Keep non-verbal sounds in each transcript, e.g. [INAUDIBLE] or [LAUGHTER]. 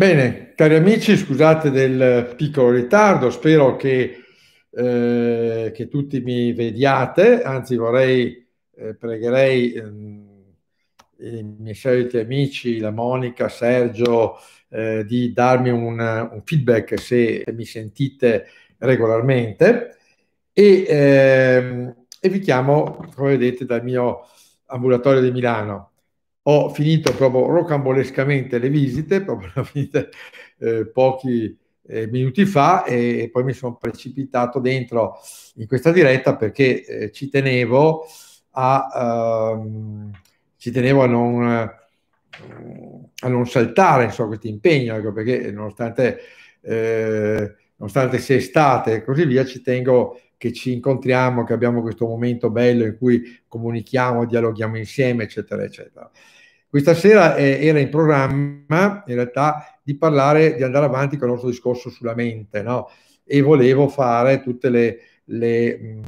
Bene, cari amici, scusate del piccolo ritardo, spero che, eh, che tutti mi vediate, anzi vorrei, eh, pregherei eh, i miei soliti amici, la Monica, Sergio, eh, di darmi un, un feedback se, mi sentite regolarmente e, ehm, e vi chiamo, come vedete, dal mio ambulatorio di Milano ho finito proprio rocambolescamente le visite, [LAUGHS] proprio l'ho eh, pochi eh, minuti fa e, poi mi sono precipitato dentro in questa diretta perché eh, ci tenevo a, ehm, ci tenevo a non, a non saltare insomma, questo impegno, ecco, perché nonostante, eh, nonostante sia estate e così via, ci tengo che ci incontriamo, che abbiamo questo momento bello in cui comunichiamo, dialoghiamo insieme, eccetera, eccetera. Questa sera eh, era in programma, in realtà, di parlare, di andare avanti con il nostro discorso sulla mente, no? E volevo fare tutti mm,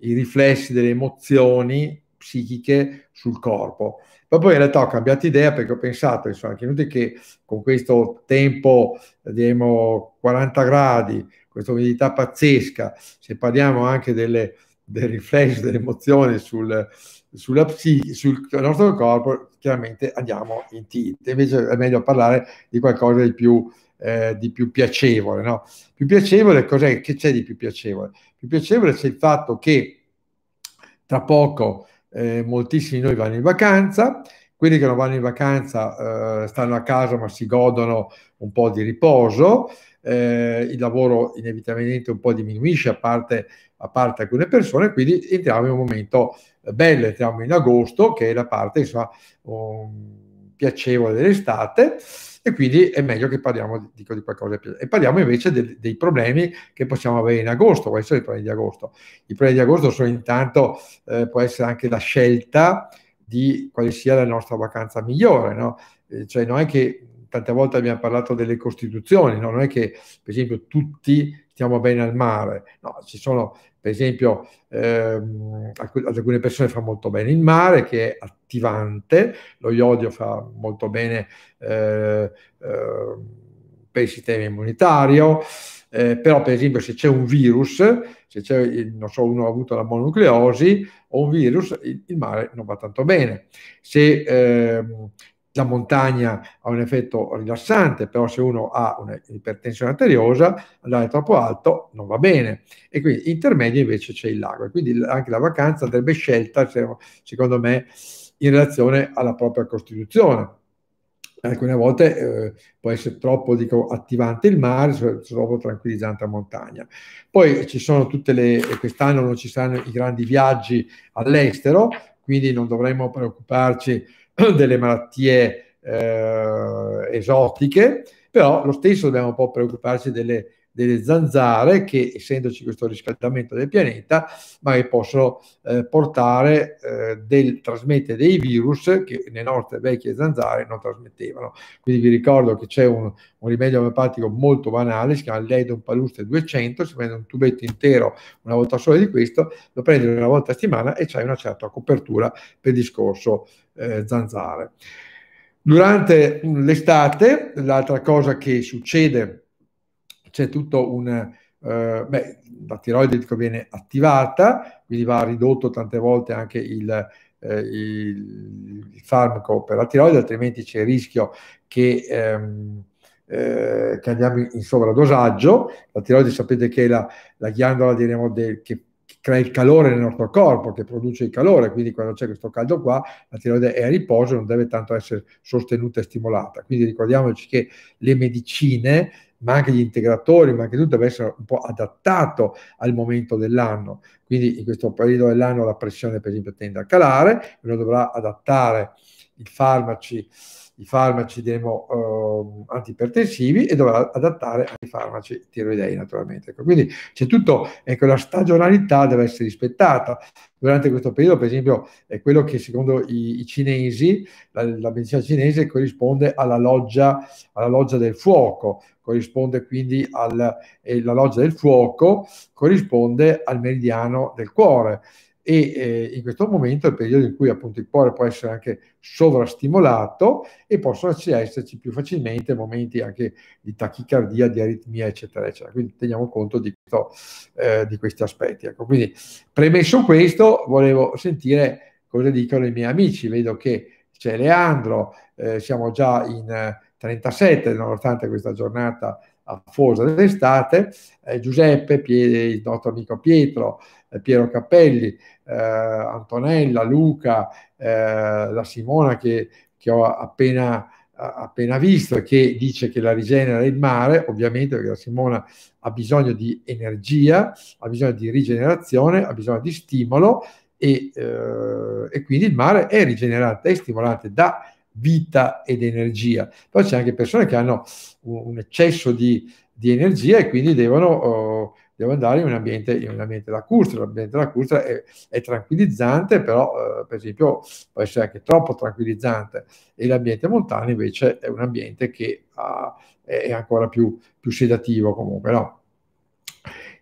i riflessi delle emozioni psichiche sul corpo. Ma poi in realtà ho cambiato idea perché ho pensato, insomma, anche inutile che con questo tempo, diciamo, 40 gradi, questa umidità pazzesca, se parliamo anche delle, del riflesso delle emozioni sul, sulla psichi, sul nostro corpo, chiaramente andiamo in tilt. Invece è meglio parlare di qualcosa di più, eh, di più piacevole. No? Più piacevole, cos'è? Che c'è di più piacevole? Più piacevole c'è il fatto che tra poco eh, moltissimi di noi vanno in vacanza, quelli che non vanno in vacanza eh, stanno a casa ma si godono un po' di riposo, eh, il lavoro inevitabilmente un po' diminuisce a parte, a parte alcune persone, quindi entriamo in un momento eh, bello, entriamo in agosto che è la parte insomma, um, piacevole dell'estate e quindi è meglio che parliamo dico, di qualcosa più. E parliamo invece de, dei problemi che possiamo avere in agosto, quali sono i problemi di agosto? I problemi di agosto sono intanto, eh, può essere anche la scelta di quale sia la nostra vacanza migliore, no? eh, cioè non è che tante volte abbiamo parlato delle costituzioni, no? non è che per esempio tutti stiamo bene al mare, no, ci sono per esempio ehm, alcune persone fa molto bene il mare che è attivante, lo iodio fa molto bene eh, eh, per il sistema immunitario, eh, però per esempio se c'è un virus, se c'è, non so, uno ha avuto la mononucleosi o un virus, il, il mare non va tanto bene. Se ehm, la montagna ha un effetto rilassante, però se uno ha un'ipertensione arteriosa, andare troppo alto non va bene. E quindi intermedio invece c'è il lago. E quindi anche la vacanza andrebbe scelta, secondo me, in relazione alla propria costituzione. Alcune volte eh, può essere troppo dico, attivante il mare, troppo tranquillizzante la montagna. Poi ci sono tutte le, quest'anno non ci saranno i grandi viaggi all'estero, quindi non dovremmo preoccuparci [CLEARS THROAT] delle malattie eh, esotiche, però lo stesso dobbiamo un po' preoccuparci delle delle zanzare che, essendoci questo riscaldamento del pianeta, magari possono eh, portare, eh, del, trasmettere dei virus che le nostre vecchie zanzare non trasmettevano. Quindi vi ricordo che c'è un, un rimedio omeopatico molto banale, si chiama Leidon Paluste 200, si prende un tubetto intero una volta sola di questo, lo prendi una volta a settimana e c'è una certa copertura per discorso eh, zanzare. Durante l'estate, l'altra cosa che succede c'è tutto un... Eh, beh, la tiroide dico, viene attivata, quindi va ridotto tante volte anche il, eh, il, il farmaco per la tiroide, altrimenti c'è il rischio che... Ehm, eh, che andiamo in sovradosaggio. La tiroide sapete che è la, la ghiandola diremo, del, che crea il calore nel nostro corpo, che produce il calore, quindi quando c'è questo caldo qua, la tiroide è a riposo e non deve tanto essere sostenuta e stimolata. Quindi ricordiamoci che le medicine ma anche gli integratori, ma anche tutto deve essere un po' adattato al momento dell'anno. Quindi in questo periodo dell'anno la pressione per esempio tende a calare, lo dovrà adattare i farmaci i farmaci demo, eh, antipertensivi e dovrà adattare ai farmaci tiroidei naturalmente. Ecco, quindi c'è tutto, ecco, la stagionalità deve essere rispettata. Durante questo periodo, per esempio, è quello che secondo i, i cinesi, la, la, medicina cinese corrisponde alla loggia, alla loggia del fuoco, corrisponde quindi alla eh, loggia del fuoco, corrisponde al meridiano del cuore e eh, in questo momento è il periodo in cui appunto il cuore può essere anche sovrastimolato e possono esserci più facilmente momenti anche di tachicardia, di aritmia, eccetera, eccetera. Quindi teniamo conto di, questo, eh, di questi aspetti. Ecco. Quindi, premesso questo, volevo sentire cosa dicono i miei amici. Vedo che c'è Leandro, eh, siamo già in 37, nonostante questa giornata affosa dell'estate, eh, Giuseppe, Pied- il nostro amico Pietro, eh, Piero Cappelli, eh, Antonella, Luca, eh, la Simona che, che ho appena appena visto che dice che la rigenera il mare, ovviamente perché la Simona ha bisogno di energia, ha bisogno di rigenerazione, ha bisogno di stimolo e, eh, e quindi il mare è rigenerante, è stimolante, da vita ed energia. Poi c'è anche persone che hanno un, un eccesso di, di, energia e quindi devono... Eh, devo andare in un ambiente, in un ambiente lacustre, l'ambiente lacustre è, è tranquillizzante, però eh, per esempio può essere anche troppo tranquillizzante e l'ambiente montano invece è un ambiente che ah, è ancora più, più sedativo comunque, no?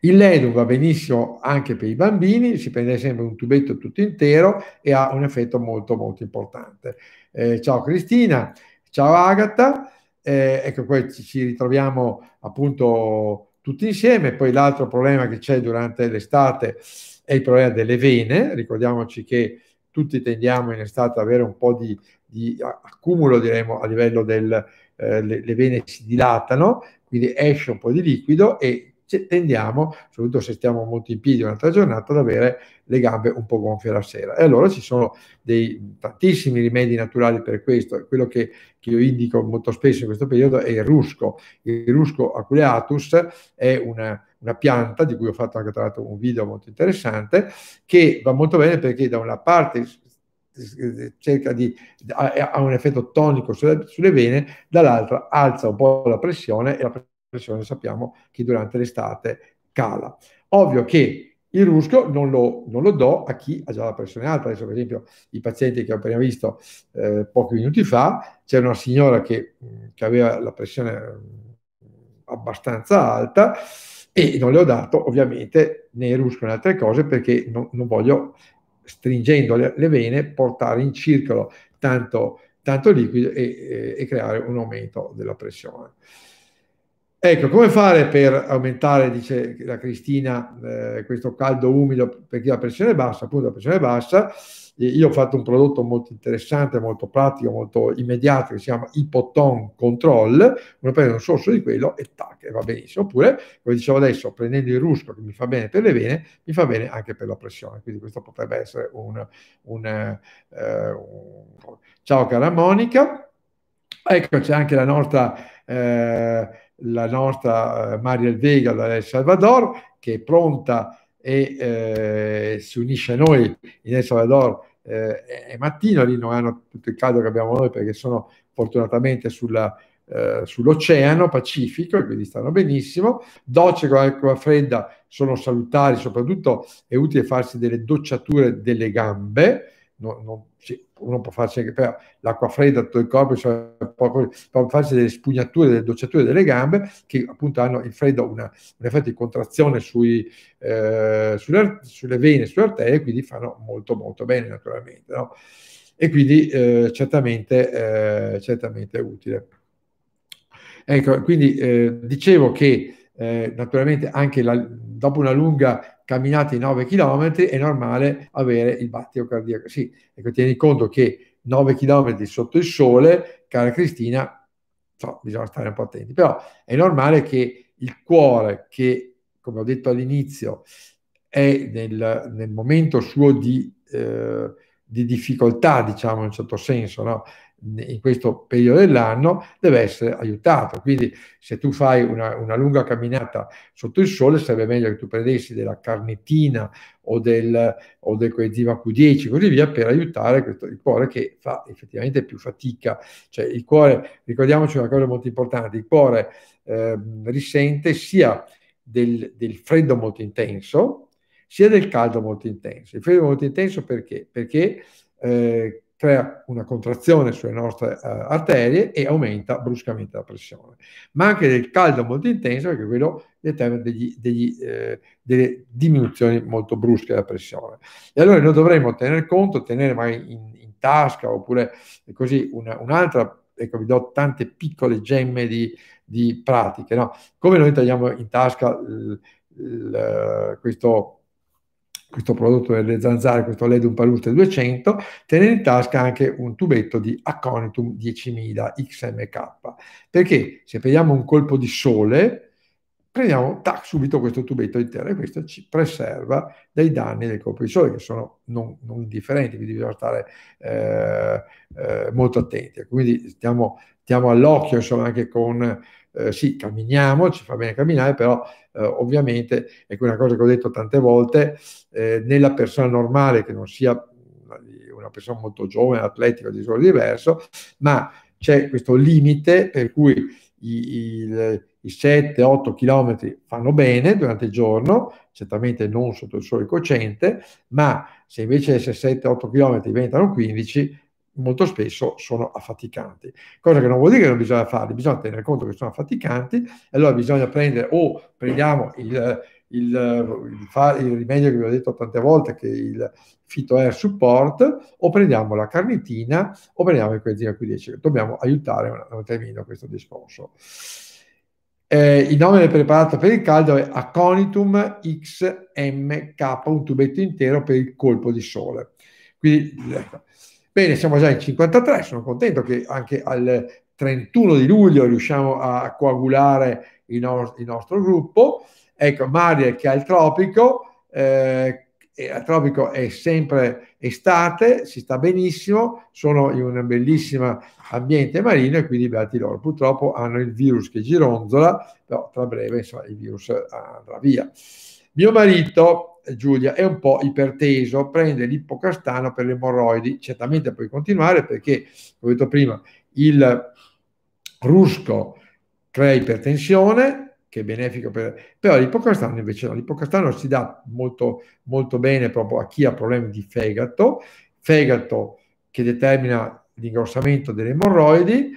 Il LEDU va benissimo anche per i bambini, si prende sempre un tubetto tutto intero e ha un effetto molto molto importante. Eh, ciao Cristina, ciao Agatha, eh, ecco qua ci, ritroviamo appunto tutti insieme. Poi l'altro problema che c'è durante l'estate è il problema delle vene. Ricordiamoci che tutti tendiamo in estate ad avere un po' di, di accumulo, diremo, a livello del... Eh, le, le vene si dilatano, quindi esce un po' di liquido e tendiamo, soprattutto se stiamo molto in piedi un'altra giornata, ad avere le gambe un po' gonfie la sera. E allora ci sono dei, tantissimi rimedi naturali per questo. Quello che, che, io indico molto spesso in questo periodo è il rusco. Il rusco aculeatus è una, una pianta di cui ho fatto anche tra l'altro un video molto interessante, che va molto bene perché da una parte cerca di ha un effetto tonico sulle, sulle vene, dall'altra alza un po' la pressione e la pressione pressione sappiamo che durante l'estate cala. Ovvio che il rusco non lo, non lo, do a chi ha già la pressione alta. Adesso, per esempio, i pazienti che ho appena visto eh, pochi minuti fa, c'era una signora che, mm, che, aveva la pressione mm, abbastanza alta e non le ho dato ovviamente né il rusco né altre cose perché non, non voglio, stringendo le, le, vene, portare in circolo tanto, tanto liquido e, e, e creare un aumento della pressione. Ecco, come fare per aumentare, dice la Cristina, eh, questo caldo umido per chi ha pressione bassa? Appunto, la pressione bassa. Eh, io ho fatto un prodotto molto interessante, molto pratico, molto immediato, che si chiama Ipoton Control. Uno prende un sorso di quello e tac, e va benissimo. Oppure, come dicevo adesso, prendendo il rusco, che mi fa bene per le vene, mi fa bene anche per la pressione. Quindi questo potrebbe essere un... un, eh, un... Ciao cara Monica. Ecco, c'è anche la nostra... Eh, la nostra eh, Maria Vega da El Salvador, che è pronta e eh, si unisce a noi in El Salvador eh, è mattino, lì non hanno tutto il caldo che abbiamo noi perché sono fortunatamente sulla, eh, sull'oceano Pacifico e quindi stanno benissimo. Docce con acqua fredda sono salutari, soprattutto è utile farsi delle docciature delle gambe non, non, sì, uno può farsi anche per l'acqua fredda, tutto il corpo, può, può, farsi delle spugnature, delle docciature delle gambe che appunto hanno il freddo una, un effetto di contrazione sui, eh, sulle, sulle, vene, sulle arterie, quindi fanno molto molto bene naturalmente. No? E quindi eh, certamente, eh, certamente è utile. Ecco, quindi eh, dicevo che eh, naturalmente anche la, dopo una lunga camminata di 9 km è normale avere il battito cardiaco. Sì, ecco, tieni conto che 9 km sotto il sole, cara Cristina, so, bisogna stare un po' attenti, però è normale che il cuore che, come ho detto all'inizio, è nel, nel momento suo di, eh, di difficoltà, diciamo in un certo senso, no? in questo periodo dell'anno deve essere aiutato. Quindi se tu fai una, una, lunga camminata sotto il sole sarebbe meglio che tu prendessi della carnitina o del, o del coenzima Q10 così via per aiutare questo, il cuore che fa effettivamente più fatica. Cioè il cuore, ricordiamoci una cosa molto importante, il cuore eh, risente sia del, del freddo molto intenso sia del caldo molto intenso. Il freddo molto intenso perché? Perché eh, crea una contrazione sulle nostre eh, arterie e aumenta bruscamente la pressione. Ma anche del caldo molto intenso, che quello determina degli, degli, eh, delle diminuzioni molto brusche della pressione. E allora noi dovremmo tener conto, tenere mai in, in tasca oppure così una, un'altra ecco vi do tante piccole gemme di, di pratiche, no? come noi tagliamo in tasca l, l, questo questo prodotto delle zanzare, questo Ledum Paluste 200, tenere in tasca anche un tubetto di Aconitum 10.000 XMK. Perché se prendiamo un colpo di sole, prendiamo tac, subito questo tubetto di e questo ci preserva dai danni del colpo di sole che sono non, non indifferenti, quindi bisogna stare eh, eh, molto attenti. Quindi stiamo, stiamo all'occhio insomma anche con, eh, sì, camminiamo, ci fa bene camminare, però eh, ovviamente, è una cosa che ho detto tante volte, eh, nella persona normale che non sia una persona molto giovane, atletica, di solito diverso, ma c'è questo limite per cui il, il i 7-8 km fanno bene durante il giorno, certamente non sotto il sole cocente, ma se invece essere 7-8 km diventano 15, molto spesso sono affaticanti. Cosa che non vuol dire che non bisogna farli, bisogna tenere conto che sono affaticanti, e allora bisogna prendere o prendiamo il, il, il, il rimedio che vi ho detto tante volte, che è il Fito Air Support, o prendiamo la carnitina o prendiamo il quenzina Q10. Dobbiamo aiutare un attimino questo discorso. Eh, il nome del preparato per il caldo è Aconitum XMK, un tubetto intero per il colpo di sole. Quindi, ecco. Bene, siamo già in 53, sono contento che anche al 31 di luglio riusciamo a coagulare il, no- il nostro gruppo. Ecco, Maria che ha il tropico, eh, a Tropico è sempre estate, si sta benissimo, sono in un bellissimo ambiente marino e quindi beati loro. Purtroppo hanno il virus che gironzola, però tra breve insomma, il virus andrà via. Mio marito, Giulia, è un po' iperteso, prende l'ippocastano per le emorroidi, certamente puoi continuare perché, come ho detto prima, il rusco crea ipertensione, che è benefico per... Però l'ipocastano invece no, l'ipocastano si dà molto, molto bene proprio a chi ha problemi di fegato, fegato che determina l'ingrossamento delle emorroidi,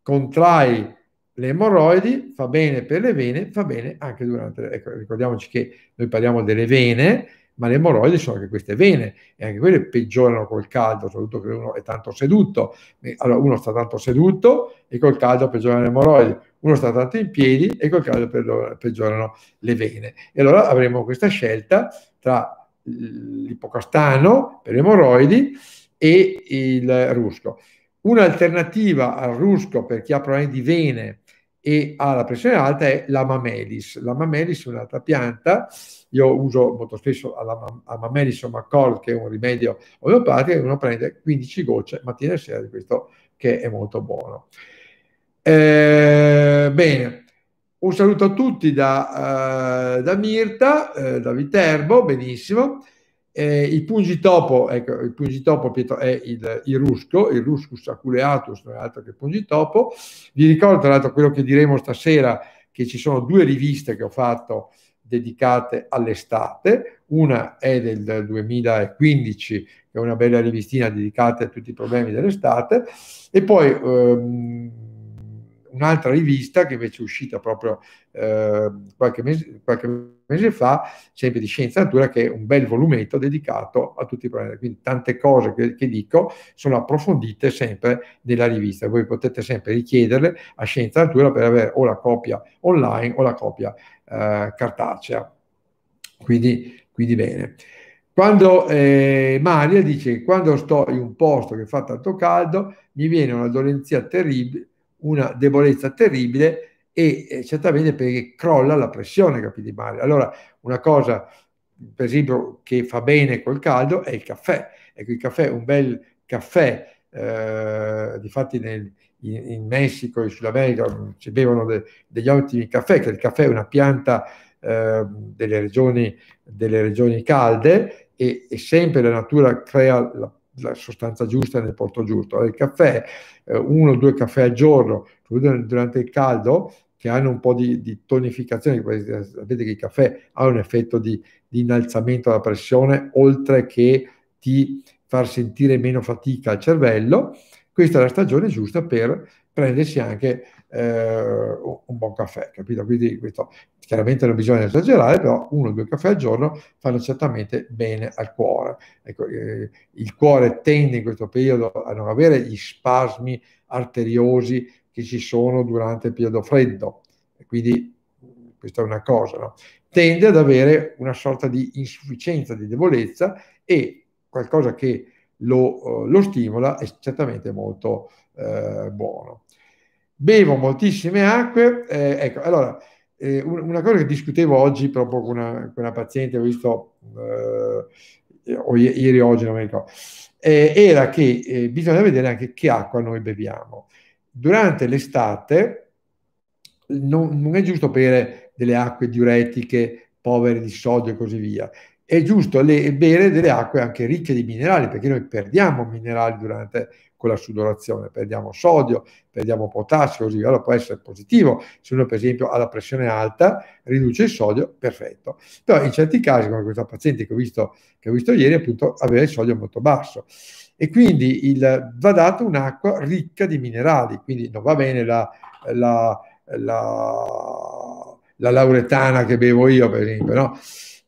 contrae le emorroidi, fa bene per le vene, fa bene anche durante... Ecco, ricordiamoci che noi parliamo delle vene, ma le emorroidi sono anche queste vene e anche quelle peggiorano col caldo, soprattutto che uno è tanto seduto. Allora uno sta tanto seduto e col caldo peggiorano le emorroidi, uno sta tanto in piedi e col caldo peggiorano le vene. E allora avremo questa scelta tra l'ipocastano per emorroidi e il rusco. Un'alternativa al rusco per chi ha problemi di vene e ha ah, la pressione alta è la mamelis. La mamelis è un'altra pianta, io uso molto spesso la mamelis o macol che è un rimedio omeopatico e uno prende 15 gocce mattina e sera di questo che è molto buono. Eh, bene, un saluto a tutti da, eh, da Mirta, eh, da Viterbo, benissimo. Eh, il pungitopo, ecco, il pungitopo è il, il rusco, il ruscus aculeatus, non è altro che il pungitopo. Vi ricordo tra l'altro quello che diremo stasera, che ci sono due riviste che ho fatto dedicate all'estate, una è del 2015, che è una bella rivistina dedicata a tutti i problemi dell'estate, e poi ehm, un'altra rivista che invece è uscita proprio eh, qualche, mese, qualche, mese, fa, sempre di Scienza Natura, che è un bel volumetto dedicato a tutti i problemi. Quindi tante cose che, che dico sono approfondite sempre nella rivista. Voi potete sempre richiederle a Scienza Natura per avere o la copia online o la copia eh, cartacea. Quindi, quindi bene. Quando eh, Maria dice che quando sto in un posto che fa tanto caldo mi viene una dolenzia terribile, una debolezza terribile e eh, certamente perché crolla la pressione di mare. Allora, una cosa, per esempio, che fa bene col caldo è il caffè. Ecco, il caffè, un bel caffè, eh, difatti nel, in, in Messico, in Sud America, mm, si bevono de, degli ottimi caffè, che il caffè è una pianta eh, delle, regioni, delle regioni calde e, e sempre la natura crea la la sostanza giusta nel porto giusto. Il caffè, eh, uno o due caffè al giorno, durante il caldo, che hanno un po' di, di tonificazione, eh, sapete che il caffè ha un effetto di, di innalzamento della pressione, oltre che di far sentire meno fatica al cervello, questa è la stagione giusta per prendersi anche eh, un buon caffè, capito? Quindi questo, chiaramente non bisogna esagerare, però uno o due caffè al giorno fanno certamente bene al cuore. Ecco, eh, il cuore tende in questo periodo a non avere gli spasmi arteriosi che ci sono durante il periodo freddo, quindi questa è una cosa, no? tende ad avere una sorta di insufficienza, di debolezza e qualcosa che lo, eh, lo stimola è certamente molto eh, buono bevo moltissime acque, eh, ecco, allora, eh, una cosa che discutevo oggi proprio con una, con una paziente, ho visto, eh, o ieri o oggi, non mi ricordo, eh, era che eh, bisogna vedere anche che acqua noi beviamo. Durante l'estate non, non è giusto bere delle acque diuretiche povere di sodio e così via è giusto le, bere delle acque anche ricche di minerali, perché noi perdiamo minerali durante quella sudorazione, perdiamo sodio, perdiamo potassio, così allora può essere positivo. Se uno per esempio ha la pressione alta, riduce il sodio, perfetto. Però in certi casi, come questa paziente che ho visto, che ho visto ieri, appunto aveva il sodio molto basso. E quindi il, va data un'acqua ricca di minerali, quindi non va bene la, la, la, la lauretana che bevo io, per esempio, no?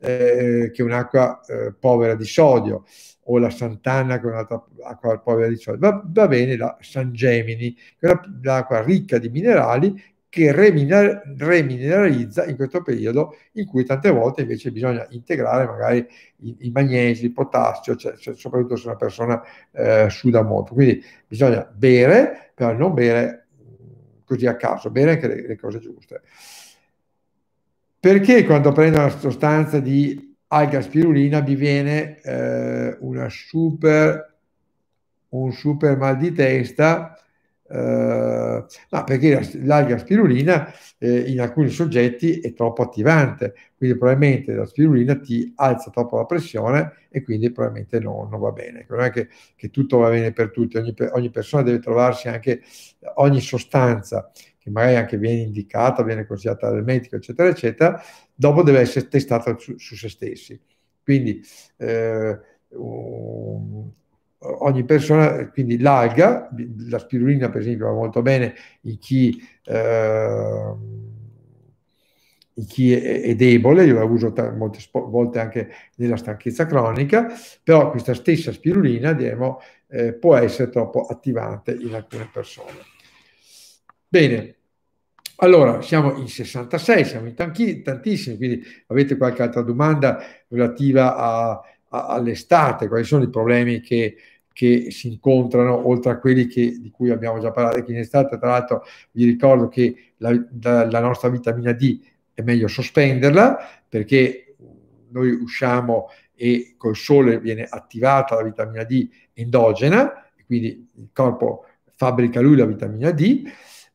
eh, che è un'acqua eh, povera di sodio, o la Sant'Anna che è un'altra acqua povera di sodio, va, va bene la San Gemini, che è un'acqua ricca di minerali che remineralizza in questo periodo in cui tante volte invece bisogna integrare magari il magnesio, il potassio, cioè, cioè, soprattutto se una persona eh, suda molto. Quindi bisogna bere, però non bere mm, così a caso, bere anche le, le cose giuste. Perché quando prendo una sostanza di alga spirulina mi viene eh, super, un super mal di testa? Eh, no, perché l'alga spirulina eh, in alcuni soggetti è troppo attivante, quindi probabilmente la spirulina ti alza troppo la pressione e quindi probabilmente no, non va bene. Non è che, che, tutto va bene per tutti, ogni, ogni persona deve trovarsi anche ogni sostanza che magari anche viene indicata, viene consigliata dal medico, eccetera, eccetera, dopo deve essere testata su, su se stessi. Quindi eh, um, ogni persona, quindi l'alga, la spirulina per esempio va molto bene in chi, eh, in chi è, è, debole, io la uso molte volte anche nella stanchezza cronica, però questa stessa spirulina diremo, eh, può essere troppo attivante in alcune persone. Bene, allora siamo in 66, siamo in tanti, tantissimi, quindi avete qualche altra domanda relativa a, a, all'estate, quali sono i problemi che, che si incontrano, oltre a quelli che, di cui abbiamo già parlato, che in estate tra l'altro vi ricordo che la, da, la nostra vitamina D è meglio sospenderla perché noi usciamo e col sole viene attivata la vitamina D endogena, quindi il corpo fabbrica lui la vitamina D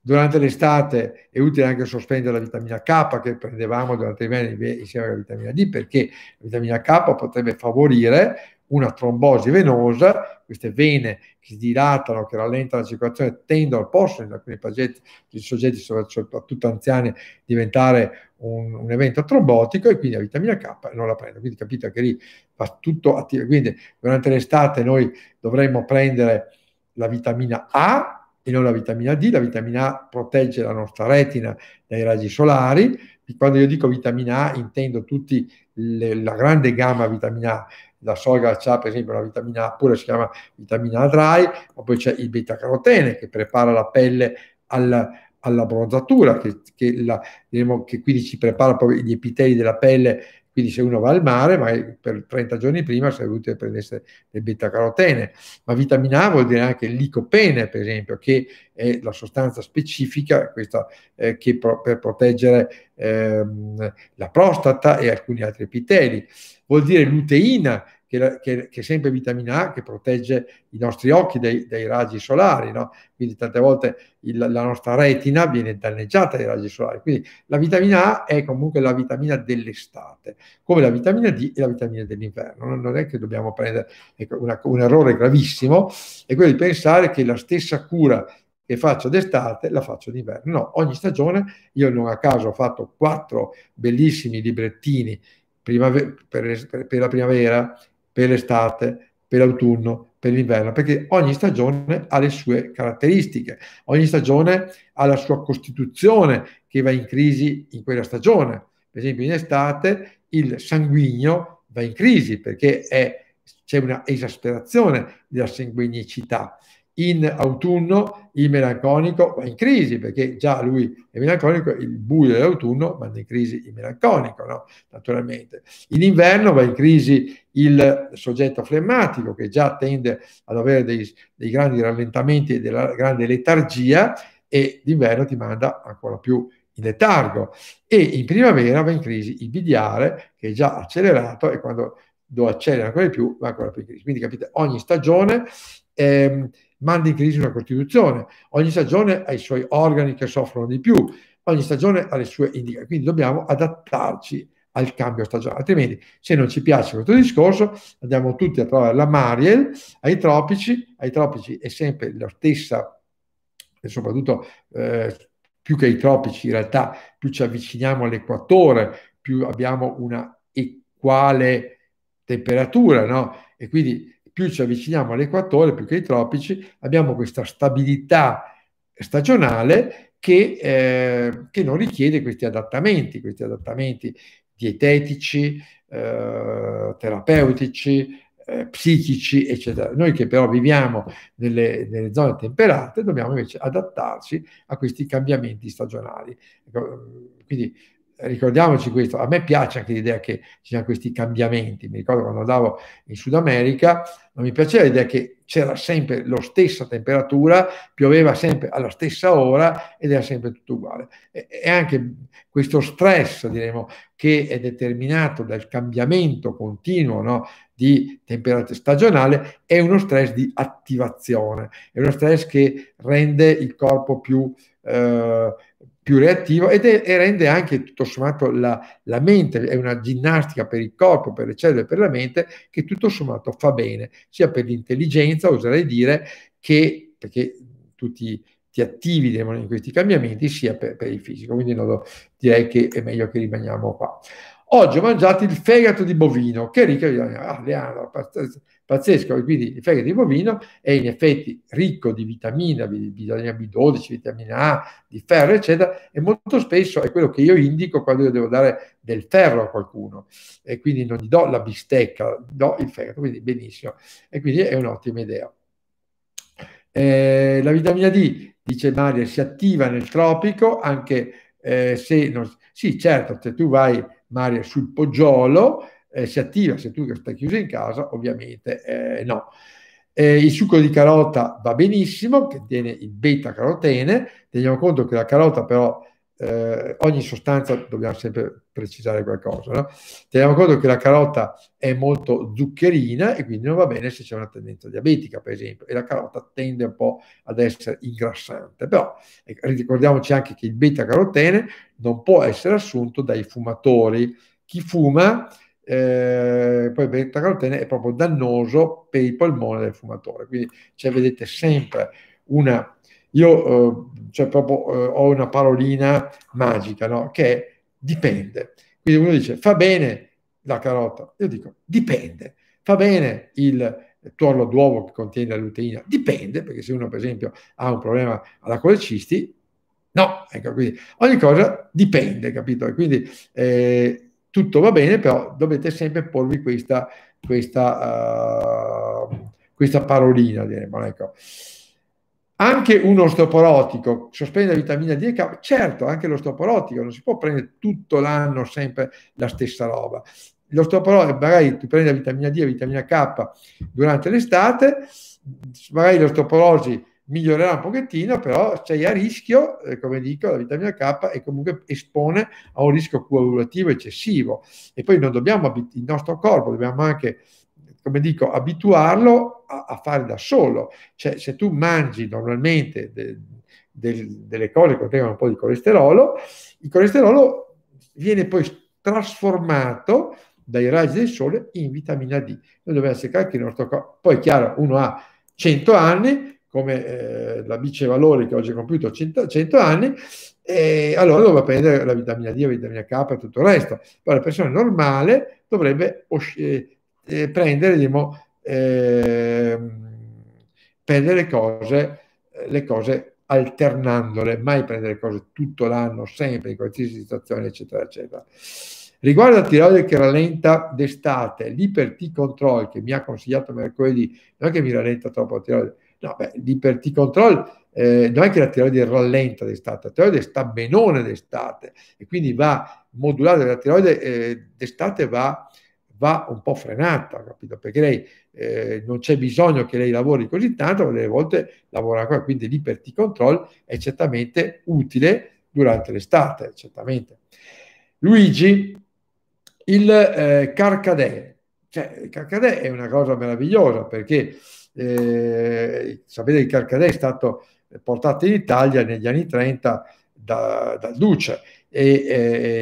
Durante l'estate è utile anche sospendere la vitamina K che prendevamo durante l'inverno insieme alla vitamina D perché la vitamina K potrebbe favorire una trombosi venosa, queste vene che si dilatano, che rallentano la circolazione, tendono, possono in alcuni pazienti, in soggetti soprattutto anziani, diventare un, un, evento trombotico e quindi la vitamina K non la prendo. Quindi capite che lì va tutto attivo. Quindi durante l'estate noi dovremmo prendere la vitamina A, non la vitamina D, la vitamina A protegge la nostra retina dai raggi solari, quando io dico vitamina A intendo tutta la grande gamma vitamina A, la soga ha per esempio la vitamina A pure si chiama vitamina A dry, ma poi c'è il beta carotene che prepara la pelle alla bronzatura, che, che, la, diciamo, che, quindi ci prepara proprio gli epiteli della pelle quindi se uno va al mare, ma per 30 giorni prima sarebbe utile prendere le beta-carotene, ma vitamina A vuol dire anche licopene, per esempio, che è la sostanza specifica questa, eh, che pro per proteggere ehm, la prostata e alcuni altri epiteli. Vuol dire luteina, che, che, che, è sempre vitamina A che protegge i nostri occhi dai, dai raggi solari, no? quindi tante volte il, la nostra retina viene danneggiata dai raggi solari, quindi la vitamina A è comunque la vitamina dell'estate, come la vitamina D e la vitamina dell'inverno, non è che dobbiamo prendere ecco, una, un errore gravissimo, è quello di pensare che la stessa cura che faccio d'estate la faccio d'inverno. No, ogni stagione io non a caso ho fatto quattro bellissimi librettini per, per la primavera per l'estate, per l'autunno, per l'inverno, perché ogni stagione ha le sue caratteristiche, ogni stagione ha la sua costituzione che va in crisi in quella stagione. Per esempio in estate il sanguigno va in crisi perché è, c'è una esasperazione della sanguignicità in autunno il melanconico va in crisi perché già lui è melanconico, il buio dell'autunno manda in crisi il melanconico, no? naturalmente. In inverno va in crisi il soggetto flemmatico che già tende ad avere dei, dei grandi rallentamenti e della grande letargia e d'inverno ti manda ancora più in letargo. E in primavera va in crisi il bidiare che è già accelerato e quando lo accelera ancora di più va ancora più in crisi. Quindi capite, ogni stagione... Ehm, manda in crisi una Costituzione, ogni stagione ha i suoi organi che soffrono di più, ogni stagione ha le sue indicazioni, quindi dobbiamo adattarci al cambio stagionale, altrimenti se non ci piace questo discorso andiamo tutti a trovare la Mariel ai tropici, ai tropici è sempre la stessa, e soprattutto eh, più che ai tropici in realtà più ci avviciniamo all'equatore, più abbiamo una equale temperatura, no? E quindi più ci avviciniamo all'equatore, più che ai tropici, abbiamo questa stabilità stagionale che, eh, che non richiede questi adattamenti, questi adattamenti dietetici, eh, terapeutici, eh, psichici, eccetera. Noi che però viviamo nelle, nelle, zone temperate dobbiamo invece adattarci a questi cambiamenti stagionali. Ecco, quindi ricordiamoci questo, a me piace anche l'idea che ci siano questi cambiamenti, mi ricordo quando andavo in Sud America, non mi piaceva l'idea che c'era sempre la stessa temperatura, pioveva sempre alla stessa ora ed era sempre tutto uguale. E, anche questo stress, diremo, che è determinato dal cambiamento continuo no, di temperatura stagionale, è uno stress di attivazione, è uno stress che rende il corpo più... Eh, più reattivo ed è, e rende anche tutto sommato la, la, mente, è una ginnastica per il corpo, per le cellule, per la mente che tutto sommato fa bene, sia per l'intelligenza, oserei dire, che perché tutti ti attivi diciamo, in questi cambiamenti, sia per, per il fisico. Quindi no, direi che è meglio che rimaniamo qua. Oggi ho mangiato il fegato di bovino, che è ricco di ah, Leandro, pazzesco, quindi il fegato di bovino è in effetti ricco di vitamina, vitamina B12, vitamina A, di ferro, eccetera, e molto spesso è quello che io indico quando io devo dare del ferro a qualcuno, e quindi non gli do la bistecca, do il fegato, quindi benissimo, e quindi è un'ottima idea. Eh, la vitamina D, dice Maria, si attiva nel tropico, anche eh, se... Non... Sì, certo, se tu vai Maria sul poggiolo, eh, si attiva se tu stai chiuso in casa, ovviamente eh, no. Eh, il succo di carota va benissimo, che tiene il beta carotene, teniamo conto che la carota però eh, ogni sostanza dobbiamo sempre precisare qualcosa. No? Teniamo conto che la carota è molto zuccherina e quindi non va bene se c'è una tendenza diabetica, per esempio, e la carota tende un po' ad essere ingrassante. Però eh, ricordiamoci anche che il beta-carotene non può essere assunto dai fumatori. Chi fuma eh, poi il beta-carotene è proprio dannoso per il polmone del fumatore. Quindi cioè, vedete sempre una io eh, cioè proprio, eh, ho una parolina magica, no? che è dipende. Quindi uno dice fa bene la carota, io dico dipende, fa bene il tuorlo d'uovo che contiene la luteina, dipende, perché se uno per esempio ha un problema alla colecisti, no, ecco, quindi ogni cosa dipende, capito? E quindi eh, tutto va bene, però dovete sempre porvi questa, questa, uh, questa parolina, diremmo, ecco. Anche uno osteoporotico sospende la vitamina D e K, certo, anche lo l'osteoporotico, non si può prendere tutto l'anno sempre la stessa roba. Lo L'osteoporotico, magari tu prendi la vitamina D e la vitamina K durante l'estate, magari l'osteoporosi migliorerà un pochettino, però sei a rischio, eh, come dico, la vitamina K e comunque espone a un rischio coagulativo eccessivo. E poi non dobbiamo, il nostro corpo, dobbiamo anche come dico, abituarlo a, a fare da solo. Cioè, se tu mangi normalmente de, de, delle cose che contengono un po' di colesterolo, il colesterolo viene poi trasformato dai raggi del sole in vitamina D. Noi dobbiamo cercare che il nostro corpo... Poi, chiaro, uno ha 100 anni, come eh, la bice valore che oggi ha compiuto 100, 100 anni, e allora doveva prendere la vitamina D, la vitamina K e tutto il resto. Poi la persona normale dovrebbe oscillare eh, prendere, diciamo, eh, prendere le cose, le cose alternandole, mai prendere cose tutto l'anno, sempre, in qualsiasi situazione, eccetera, eccetera. Riguardo al tiroide che rallenta d'estate, liper Control che mi ha consigliato mercoledì, non è che mi rallenta troppo la tiroide, no, beh, liper Control eh, non è che la tiroide rallenta d'estate, la tiroide sta benone d'estate e quindi va modulata, la tiroide eh, d'estate va va un po' frenata, capito? Perché lei eh, non c'è bisogno che lei lavori così tanto, ma delle volte lavora qua, quindi l'hyperti control è certamente utile durante l'estate, certamente. Luigi, il eh, Carcadè, cioè il Carcadè è una cosa meravigliosa perché eh, sapete il Carcadè è stato portato in Italia negli anni 30 da, dal Duce e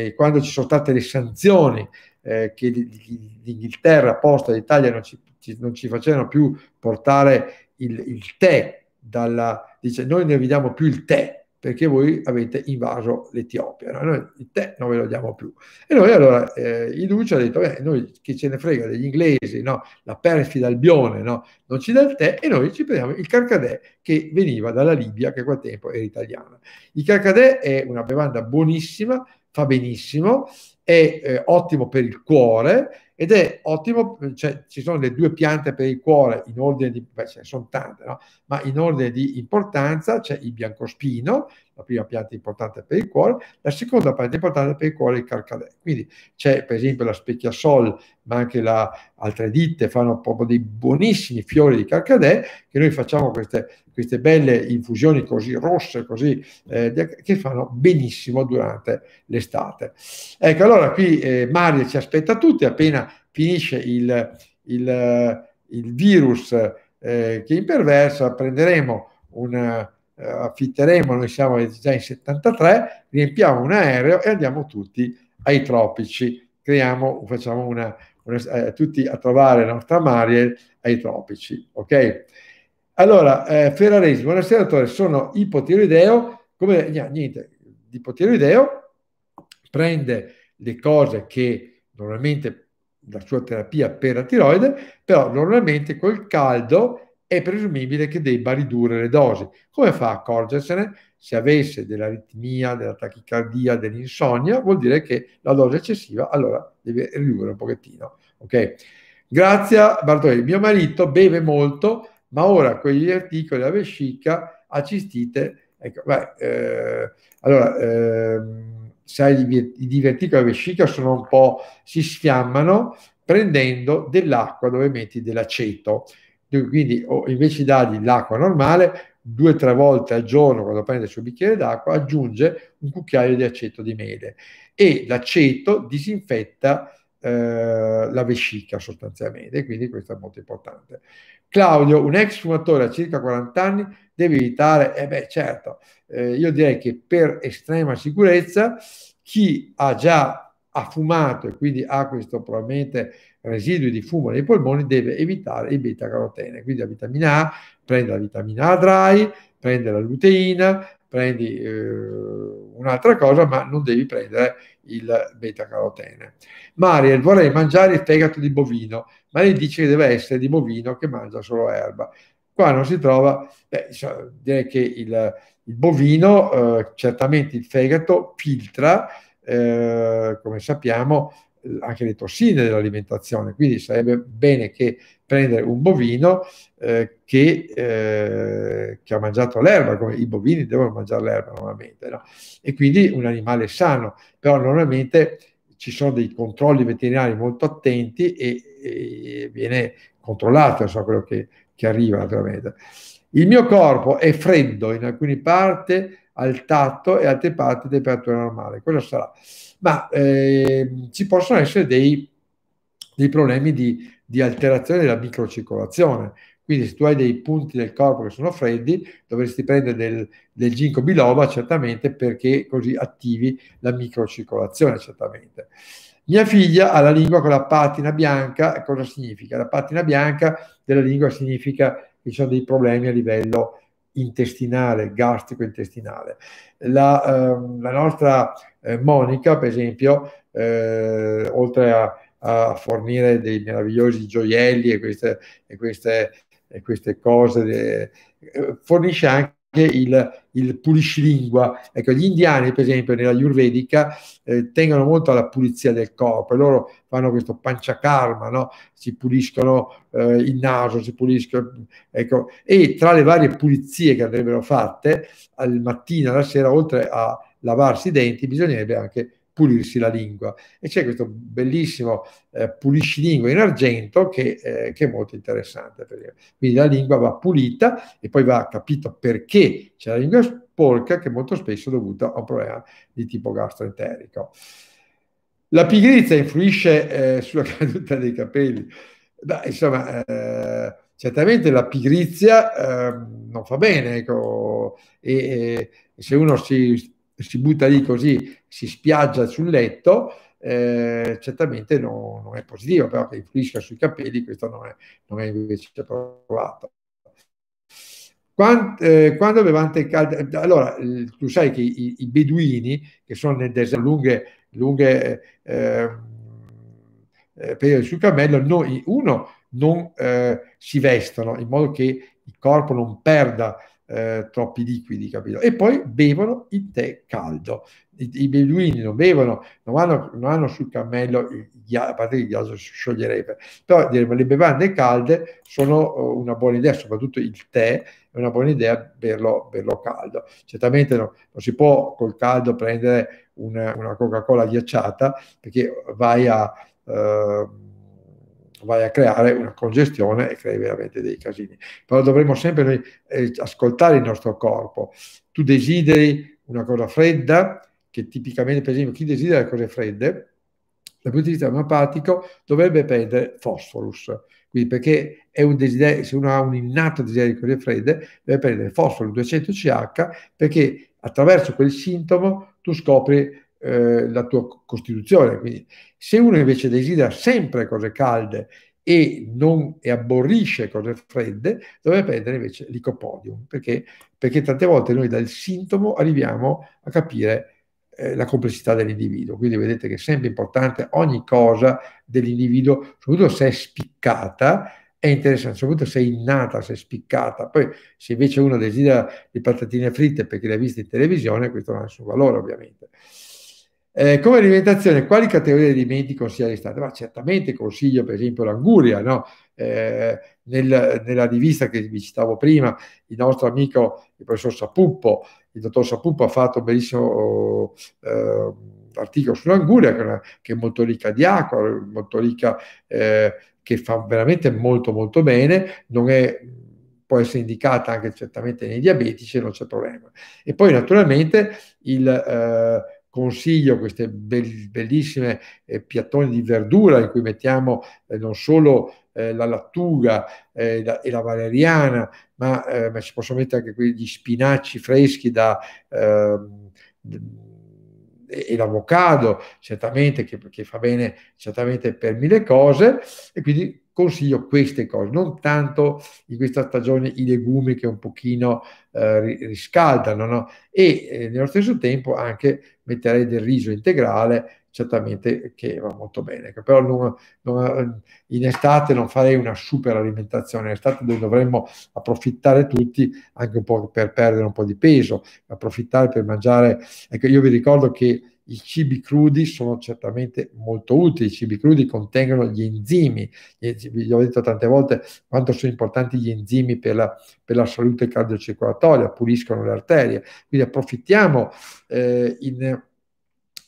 eh, quando ci sono state le sanzioni eh, che l'Inghilterra, Posta, l'Italia non ci, ci, non ci facevano più portare il, il tè dalla, dice noi ne vi diamo più il tè perché voi avete invaso l'Etiopia, no? noi il tè non ve lo diamo più. E noi allora, eh, Iducci ha detto, beh, noi che ce ne frega degli inglesi, no? la perfida Albione no? non ci dà il tè e noi ci prendiamo il carcadè che veniva dalla Libia, che a quel tempo era italiana. Il carcadè è una bevanda buonissima fa benissimo, è eh, ottimo per il cuore ed è ottimo, cioè ci sono le due piante per il cuore in ordine di, beh ce ne sono tante, no? ma in ordine di importanza c'è il biancospino, la prima pianta importante per il cuore, la seconda pianta importante per il cuore è il carcadè. Quindi c'è per esempio la specchia sol, ma anche la, altre ditte fanno proprio dei buonissimi fiori di carcadè, che noi facciamo queste, queste belle infusioni così rosse, così, eh, che fanno benissimo durante l'estate. Ecco, allora qui eh, Mario ci aspetta tutti, appena finisce il, il, il virus eh, che imperversa, prenderemo una eh, affitteremo, noi siamo già in 73, riempiamo un aereo e andiamo tutti ai tropici, creiamo, facciamo una, una eh, tutti a trovare la nostra Mariel ai tropici, ok? Allora, eh, Ferraresi, buonasera dottore, sono ipotiroideo, come niente, ipotiroideo prende le cose che normalmente la sua terapia per la tiroide, però normalmente col caldo è presumibile che debba ridurre le dosi. Come fa a accorgersene? Se avesse dell'aritmia, della tachicardia, dell'insonnia, vuol dire che la dose eccessiva allora deve ridurre un pochettino. Ok? Grazie Bartolini. Mio marito beve molto, ma ora con gli articoli a vescica a Ecco, beh, eh, allora, eh, sai, i diverticoli a vescica sono un po' si sfiammano prendendo dell'acqua dove metti dell'aceto quindi oh, invece di dargli l'acqua normale, due o tre volte al giorno, quando prende il suo bicchiere d'acqua, aggiunge un cucchiaio di aceto di mele e l'aceto disinfetta eh, la vescica sostanzialmente, quindi questo è molto importante. Claudio, un ex fumatore a circa 40 anni, deve evitare, eh beh certo, eh, io direi che per estrema sicurezza chi ha già ha fumato e quindi ha questo probabilmente residui di fumo nei polmoni deve evitare i beta-carotene, quindi la vitamina A, prende la vitamina A dry, prende la luteina, prendi eh, un'altra cosa, ma non devi prendere il beta-carotene. Mariel, vorrei mangiare il fegato di bovino, ma lei dice che deve essere di bovino che mangia solo erba. Qua non si trova, beh, direi che il, il bovino, eh, certamente il fegato, filtra, eh, come sappiamo, anche le tossine dell'alimentazione, quindi sarebbe bene che prendere un bovino eh, che, eh, che, ha mangiato l'erba, come i bovini devono mangiare l'erba normalmente, no? e quindi un animale sano, però normalmente ci sono dei controlli veterinari molto attenti e, e viene controllato so, quello che, che arriva naturalmente. Il mio corpo è freddo in alcune parti al tatto e altre parti temperatura normale. Cosa sarà? ma eh, ci possono essere dei, dei problemi di, di alterazione della microcircolazione. Quindi se tu hai dei punti del corpo che sono freddi, dovresti prendere del, del ginkgo biloba certamente perché così attivi la microcircolazione certamente. Mia figlia ha la lingua con la patina bianca, cosa significa? La patina bianca della lingua significa che ci sono dei problemi a livello intestinale, gastrico-intestinale. La, ehm, la nostra eh, Monica, per esempio, eh, oltre a, a, fornire dei meravigliosi gioielli e queste, e queste, e queste cose, eh, fornisce anche il, il pulisci-lingua. Ecco, gli indiani, per esempio, nella Ayurvedica eh, tengono molto alla pulizia del corpo e loro fanno questo panciakarma, no? si puliscono eh, il naso, si puliscono. Ecco. E tra le varie pulizie che andrebbero fatte al mattino e alla sera, oltre a lavarsi i denti, bisognerebbe anche pulirsi la lingua. E c'è questo bellissimo eh, lingua in argento che, eh, che, è molto interessante. Quindi la lingua va pulita e poi va capito perché c'è la lingua sporca che molto spesso è dovuta a un problema di tipo gastroenterico. La pigrizia influisce eh, sulla [LAUGHS] caduta dei capelli. Beh, insomma, eh, certamente la pigrizia ehm, non fa bene, ecco, e, e se uno si si butta lì così, si spiaggia sul letto, eh, certamente non, non, è positivo, però che influisca sui capelli questo non è, non è invece provato. Quando, eh, quando bevante calda, eh, allora tu sai che i, i, beduini che sono nel deserto lunghe, lunghe eh, eh, eh periodi sul cammello, noi, uno non si vestono in modo che il corpo non perda eh, troppi liquidi, capito? E poi bevono il tè caldo. I, i beduini non bevono, non hanno, non hanno sul cammello, a parte che il ghiaccio si scioglierebbe, però le bevande calde sono eh, una buona idea, soprattutto il tè è una buona idea berlo, berlo caldo. Certamente no, non si può col caldo prendere una, una Coca-Cola ghiacciata perché vai a... Eh, vai a creare una congestione e crei veramente dei casini. Però dovremmo sempre noi eh, ascoltare il nostro corpo. Tu desideri una cosa fredda, che tipicamente, per esempio, chi desidera cose fredde, dal punto di vista omeopatico, dovrebbe prendere fosforus. Quindi perché è un desiderio, se uno ha un innato desiderio di cose fredde, deve prendere fosforus 200 CH perché attraverso quel sintomo tu scopri eh, la tua costituzione. Quindi, se uno invece desidera sempre cose calde e, non, e abborrisce cose fredde, dovrebbe prendere invece l'icopodium, perché, perché tante volte noi dal sintomo arriviamo a capire eh, la complessità dell'individuo. Quindi vedete che è sempre importante ogni cosa dell'individuo, soprattutto se è spiccata, è interessante, soprattutto se è innata, se è spiccata. Poi se invece uno desidera le patatine fritte perché le ha viste in televisione, questo non ha nessun valore ovviamente. Eh, come alimentazione, quali categorie di alimenti consigliare l'estate? Ma certamente consiglio per esempio l'anguria, no? eh, nel, nella rivista che vi citavo prima, il nostro amico il professor Sapuppo, il dottor Sapuppo ha fatto un bellissimo eh, articolo sull'anguria che è, una, che è, molto ricca di acqua, molto ricca, eh, che fa veramente molto molto bene, non è può essere indicata anche certamente nei diabetici, non c'è problema. E poi naturalmente il, eh, consiglio queste bellissime eh, piattoni di verdura in cui mettiamo eh, non solo eh, la lattuga e la valeriana, ma, si possono mettere anche quegli spinaci freschi da, ehm, e l'avocado, certamente che, che fa bene certamente per mille cose, e quindi consiglio queste cose, non tanto in questa stagione i legumi che un pochino eh, riscaldano no? e eh, nello stesso tempo anche metterei del riso integrale certamente che va molto bene, ecco, però non, non, in estate non farei una super alimentazione, in estate dovremmo approfittare tutti anche un po' per perdere un po' di peso, approfittare per mangiare, ecco io vi ricordo che i cibi crudi sono certamente molto utili, i cibi crudi contengono gli enzimi, gli enzimi vi ho detto tante volte quanto sono importanti gli enzimi per la, per la salute cardiocircolatoria, puliscono le arterie, quindi approfittiamo eh, in,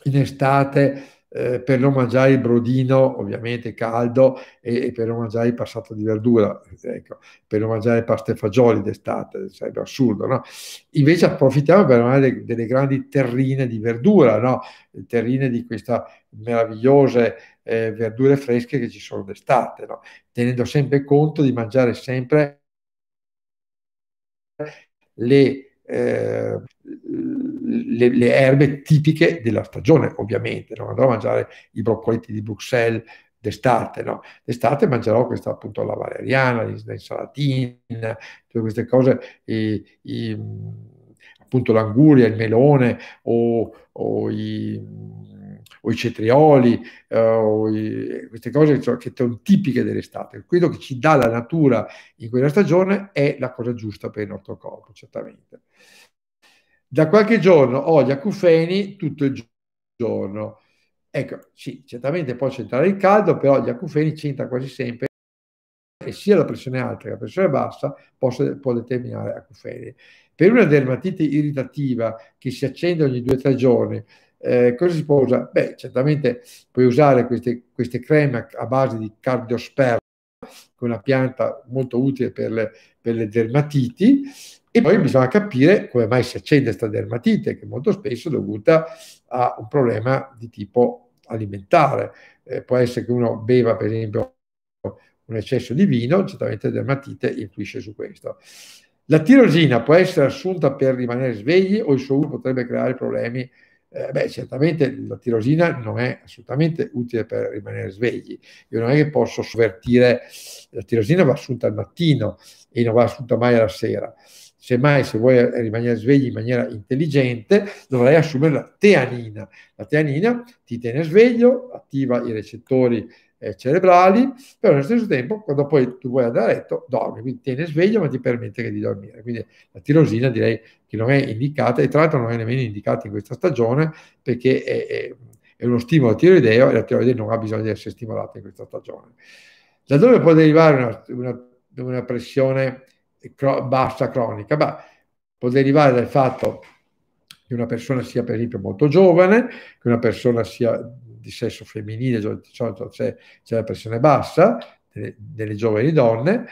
in estate eh, per non mangiare il brodino ovviamente caldo e, e per non mangiare il passato di verdura, ecco, per non mangiare pasta e fagioli d'estate, sarebbe assurdo, no? Invece approfittiamo per mangiare delle grandi terrine di verdura, no? Terrine di queste meravigliose eh, verdure fresche che ci sono d'estate, no? Tenendo sempre conto di mangiare sempre le eh, le, le, erbe tipiche della stagione, ovviamente. Non andrò a mangiare i broccoletti di Bruxelles d'estate, no? D'estate mangerò questa appunto la valeriana, l'insalatina, tutte queste cose, e, e, appunto l'anguria, il melone o, o i o i cetrioli, eh, o i, queste cose che sono tipiche dell'estate. Quello che ci dà la natura in quella stagione è la cosa giusta per il nostro corpo, certamente. Da qualche giorno ho gli acufeni tutto il giorno. Ecco, sì, certamente può centrare il caldo, però gli acufeni c'entra quasi sempre e sia la pressione alta che la pressione bassa possa, può determinare acufeni. Per una dermatite irritativa che si accende ogni 2-3 giorni eh, cosa si può usare? Beh, certamente puoi usare queste, queste creme a base di cardiosperma, che è una pianta molto utile per le, per le dermatiti, e poi bisogna capire come mai si accende questa dermatite, che molto spesso è dovuta a un problema di tipo alimentare. Eh, può essere che uno beva, per esempio, un eccesso di vino, certamente la dermatite influisce su questo. La tirosina può essere assunta per rimanere svegli o il suo uso potrebbe creare problemi eh, beh, certamente la tirosina non è assolutamente utile per rimanere svegli. Io non è che posso sovvertire, la tirosina va assunta al mattino e non va assunta mai alla sera. Semmai, se vuoi rimanere svegli in maniera intelligente, dovrai assumere la teanina. La teanina ti tiene sveglio, attiva i recettori eh, cerebrali, però allo stesso tempo quando poi tu vuoi andare a letto dormi, quindi tiene sveglio ma ti permette di dormire. Quindi la tirosina direi che non è indicata e tra l'altro non è nemmeno indicata in questa stagione perché è, è, è uno stimolo tiroideo e la tiroide non ha bisogno di essere stimolata in questa stagione. Da dove può derivare una, una, una pressione cro- bassa cronica? Beh, può derivare dal fatto che una persona sia per esempio molto giovane, che una persona sia di sesso femminile, di cioè, solito cioè, cioè, c'è, la pressione bassa delle, delle giovani donne,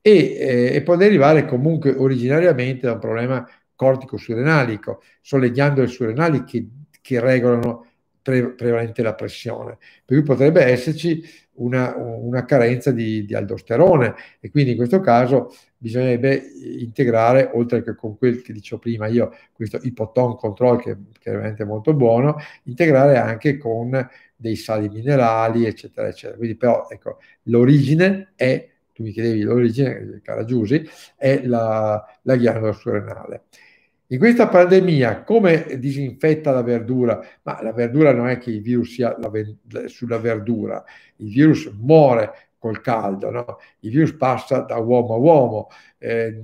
e, eh, e, può derivare comunque originariamente da un problema cortico-surenalico. Sono le ghiandole surrenali che, che regolano pre, prevalente la pressione, per cui potrebbe esserci una, una carenza di, di, aldosterone e quindi in questo caso bisognerebbe integrare, oltre che con quel che dicevo prima io, questo ipoton control che, che è veramente molto buono, integrare anche con dei sali minerali, eccetera, eccetera. Quindi però ecco, l'origine è, tu mi chiedevi l'origine, eh, cara Giusi, è la, la ghiandola surrenale. In questa pandemia come disinfetta la verdura? Ma la verdura non è che il virus sia la, sulla verdura, il virus muore col caldo, no? il virus passa da uomo a uomo, eh,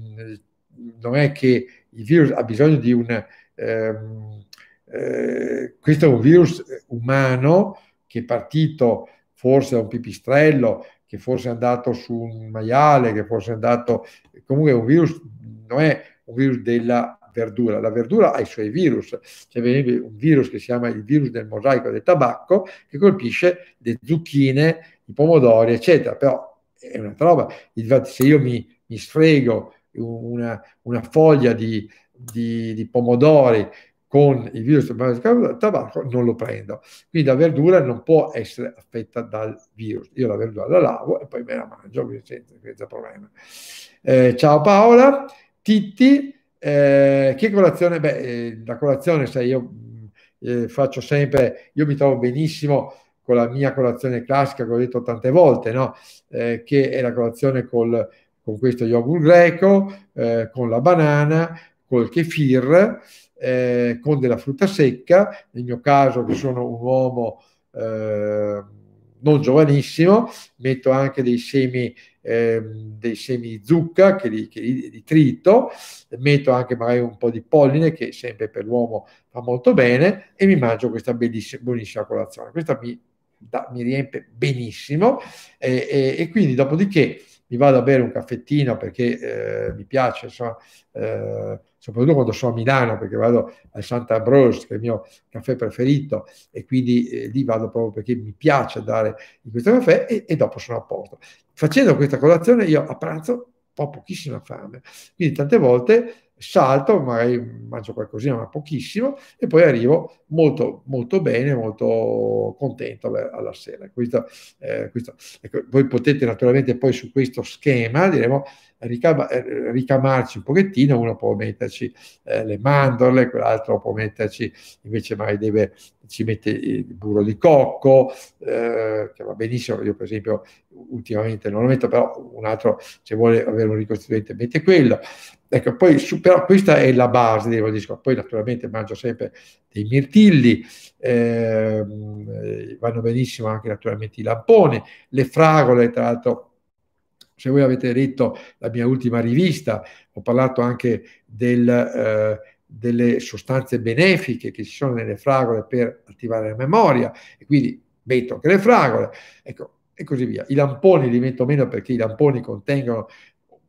non è che il virus ha bisogno di un... Ehm, eh, questo è un virus umano che è partito forse da un pipistrello, che forse è andato su un maiale, che forse è andato... comunque è un virus, non è un virus della verdura. La verdura ha i suoi virus, c'è un virus che si chiama il virus del mosaico del tabacco che colpisce le zucchine, i pomodori, eccetera. Però è una roba. Infatti se io mi, mi sfrego una, una foglia di, di, di pomodori con il virus del tabacco non lo prendo. Quindi la verdura non può essere affetta dal virus. Io la verdura la lavo e poi me la mangio, senza, senza problema. Eh, ciao Paola, Titti, eh, che colazione? Beh, la eh, colazione, sai, io mm, eh, faccio sempre, io mi trovo benissimo con la mia colazione classica, che ho detto tante volte, no? Eh, che è la colazione col, con questo yogurt greco, eh, con la banana, col kefir, con della frutta secca, nel mio caso che sono un uomo non giovanissimo, metto anche dei semi, eh, dei semi di zucca che li, che li trito, metto anche magari un po' di polline che sempre per l'uomo fa molto bene e mi mangio questa bellissima, buonissima colazione. Questa mi, da, mi riempie benissimo e, e, e, quindi dopodiché mi vado a bere un caffettino perché eh, mi piace insomma, eh, soprattutto quando sono a Milano, perché vado al Sant'Ambrose, che è il mio caffè preferito, e quindi eh, lì vado proprio perché mi piace andare in questo caffè e, e dopo sono a posto. Facendo questa colazione io a pranzo ho pochissima fame, quindi tante volte salto, magari mangio qualcosina, ma pochissimo, e poi arrivo molto, molto bene, molto contento alla sera. Questo, eh, questo. Ecco, voi potete naturalmente poi su questo schema, diremo, ricama, eh, ricamarci un pochettino, uno può metterci eh, le mandorle, quell'altro può metterci invece magari deve, ci mette il burro di cocco, eh, che va benissimo, io per esempio ultimamente non lo metto, però un altro se vuole avere un ricostituente mette quello. Ecco, poi su, però questa è la base del disco, poi naturalmente mangio sempre dei mirtilli, eh, vanno benissimo anche naturalmente i lamponi, le fragole tra l'altro se voi avete letto la mia ultima rivista, ho parlato anche del, eh, delle sostanze benefiche che ci sono nelle fragole per attivare la memoria, e quindi metto anche le fragole, ecco, e così via. I lamponi li metto meno perché i lamponi contengono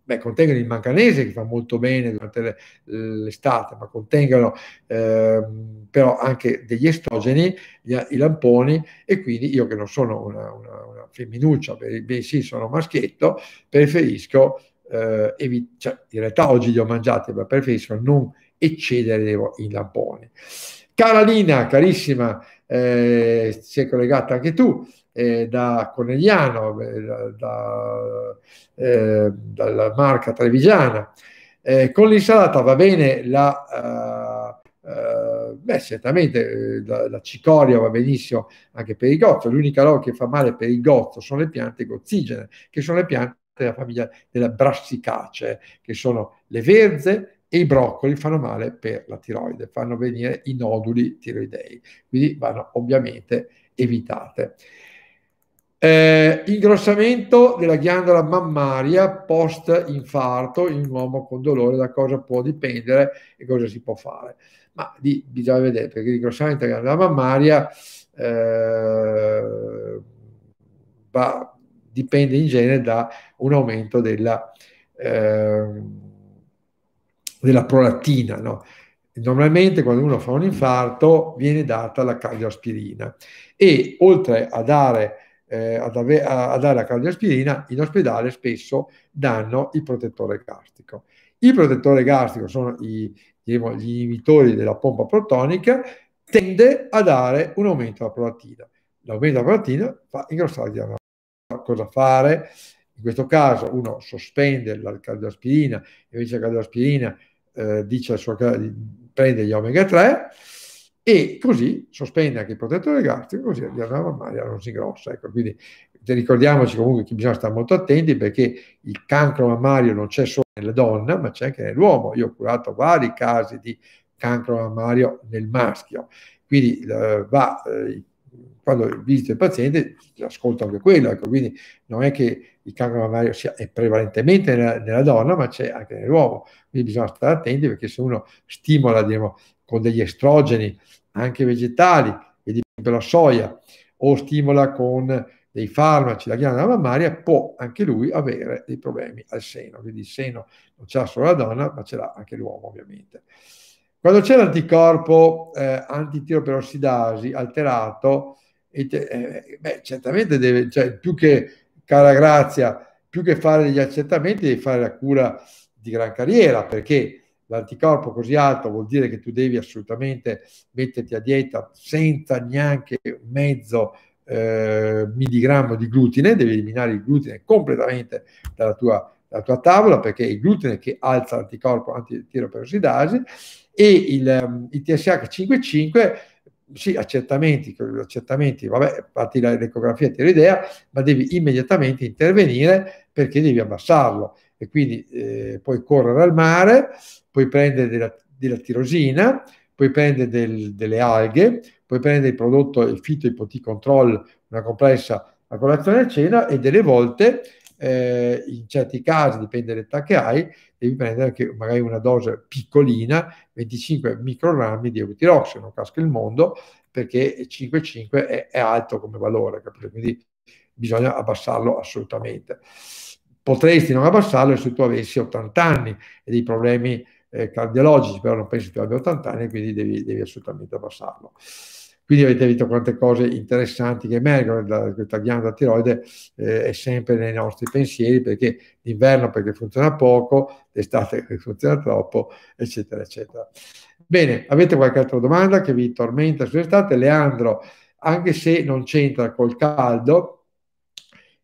Beh, contengono il manganese che fa molto bene durante l'estate, ma contengono eh, però anche degli estrogeni, gli, i lamponi, e quindi io che non sono una, una, una femminuccia, bensì sono maschietto, preferisco, eh, evi- cioè, in realtà oggi li ho mangiati, ma preferisco non eccedere i lamponi. Cara Lina, carissima, eh, si è collegata anche tu, eh, da Conegliano, eh, da, da, eh, dalla marca trevigiana. Eh, con l'insalata va bene la... Eh, beh, certamente la, la, cicoria va benissimo anche per il gozzo, l'unica roba che fa male per il gozzo sono le piante gozzigene, che sono le piante della famiglia della brassicacee, che sono le verze, e i broccoli fanno male per la tiroide, fanno venire i noduli tiroidei, quindi vanno ovviamente evitate. Eh, ingrossamento della ghiandola mammaria post infarto in un uomo con dolore, da cosa può dipendere e cosa si può fare. Ma lì bisogna vedere perché l'ingrossamento della ghiandola mammaria eh, va, dipende in genere da un aumento della, eh, della prolattina. No? Normalmente quando uno fa un infarto viene data la cardioaspirina e oltre a dare eh, ad ave- a-, a dare la cardioaspirina, in ospedale spesso danno il protettore gastrico. Il protettore gastrico sono i, diciamo, gli inibitori della pompa protonica, tende a dare un aumento della prolatina. L'aumento della prolatina fa ingrossare il diaframma. Cosa fare? In questo caso uno sospende la cardioaspirina, invece la cardioaspirina eh, dice al suo, prende gli omega 3, e così sospende anche il protettore gastrico, così andiamo a mammaria la si grossa. Ecco, quindi ricordiamoci comunque che bisogna stare molto attenti perché il cancro mammario non c'è solo nella donna, ma c'è anche nell'uomo. Io ho curato vari casi di cancro mammario nel maschio. Quindi eh, va, eh, quando visito il paziente ascolto anche quello, ecco, quindi non è che il cancro mammario sia è prevalentemente nella, nella, donna, ma c'è anche nell'uomo, quindi bisogna stare attenti perché se uno stimola diciamo, con degli estrogeni anche vegetali e di per la soia o stimola con dei farmaci la ghiandola mammaria, può anche lui avere dei problemi al seno. Quindi il seno non c'ha solo la donna, ma ce l'ha anche l'uomo ovviamente. Quando c'è l'anticorpo eh, antitiroperossidasi alterato, eh, beh, certamente deve, cioè, più che, cara Grazia, più che fare degli accertamenti, devi fare la cura di gran carriera, perché l'anticorpo così alto vuol dire che tu devi assolutamente metterti a dieta senza neanche mezzo eh, milligrammo di glutine, devi eliminare il glutine completamente dalla tua, dalla tua tavola perché è il glutine che alza l'anticorpo antitiroperosidasi e il, ehm, il TSH 55 sì, accertamenti, accertamenti, vabbè, fatti l'ecografia tiroidea, ma devi immediatamente intervenire perché devi abbassarlo e quindi eh, puoi correre al mare, puoi prendere della, della tirosina, puoi prendere del, delle alghe, puoi prendere il prodotto, il fito ipoticontrol, una complessa a colazione e a cena e delle volte, eh, in certi casi, dipende dall'età che hai, devi prendere anche magari una dose piccolina, 25 microgrammi di eutirox, non casca il mondo, perché 5,5 è, è alto come valore, capito? quindi bisogna abbassarlo assolutamente potresti non abbassarlo se tu avessi 80 anni e dei problemi eh, cardiologici, però non pensi che tu abbia 80 anni, quindi devi, devi assolutamente abbassarlo. Quindi avete visto quante cose interessanti che emergono, la, questa ghianda tiroide eh, è sempre nei nostri pensieri perché d'inverno perché funziona poco, d'estate perché funziona troppo, eccetera, eccetera. Bene, avete qualche altra domanda che vi tormenta sull'estate? Leandro, anche se non c'entra col caldo,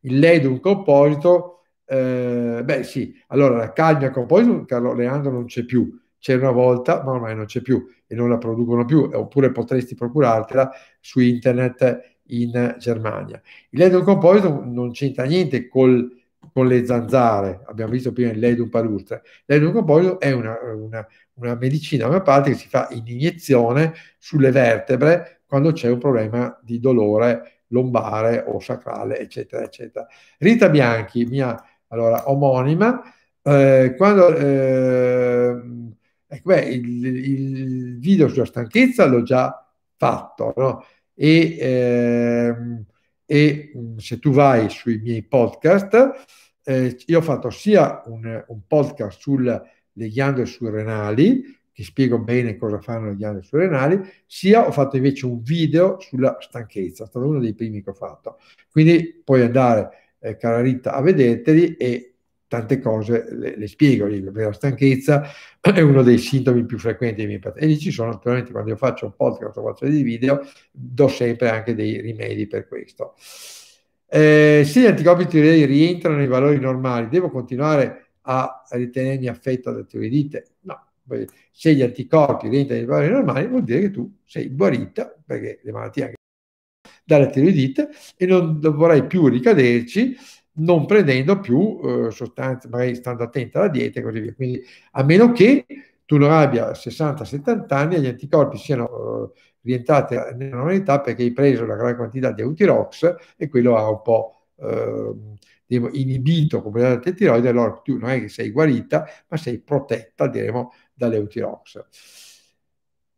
il lei un composito eh, beh sì, allora la Cagnaco, poi Carlo Leandro non c'è più, c'era una volta ma ormai non c'è più e non la producono più, oppure potresti procurartela su internet in Germania. Il Ledon Composite non c'entra niente col, con le zanzare, abbiamo visto prima il Ledon Palustre, Ledon Composite è una, una, una medicina omeopata che si fa in iniezione sulle vertebre quando c'è un problema di dolore lombare o sacrale, eccetera, eccetera. Rita Bianchi, mia allora, omonima, eh, quando eh, ecco, beh, il, il, video sulla stanchezza l'ho già fatto, no? e, eh, e, mm, se tu vai sui miei podcast, eh, io ho fatto sia un, un podcast sulle ghiande surrenali, che spiego bene cosa fanno le ghiande surrenali, sia ho fatto invece un video sulla stanchezza, è stato uno dei primi che ho fatto. Quindi puoi andare eh, cara Rita, a vederteli e tante cose le, le spiego, la stanchezza [CLEARS THROAT] è uno dei sintomi più frequenti dei miei pazienti e ci sono naturalmente quando io faccio un podcast o faccio dei video do sempre anche dei rimedi per questo. Eh, se gli anticorpi tiroidei rientrano nei valori normali, devo continuare a ritenermi affetto da tiroidite? No, se gli anticorpi rientrano nei valori normali vuol dire che tu sei guarita perché le malattie anche dalle tiroidite e non vorrei più ricaderci non prendendo più eh, sostanze, magari stando attenta alla dieta e così via. Quindi a meno che tu non abbia 60-70 anni e gli anticorpi siano eh, rientrati nella normalità perché hai preso una gran quantità di eutirox e quello ha un po' eh, inibito completamente il tiroide, allora tu non è che sei guarita, ma sei protetta, diremo, Eutirox.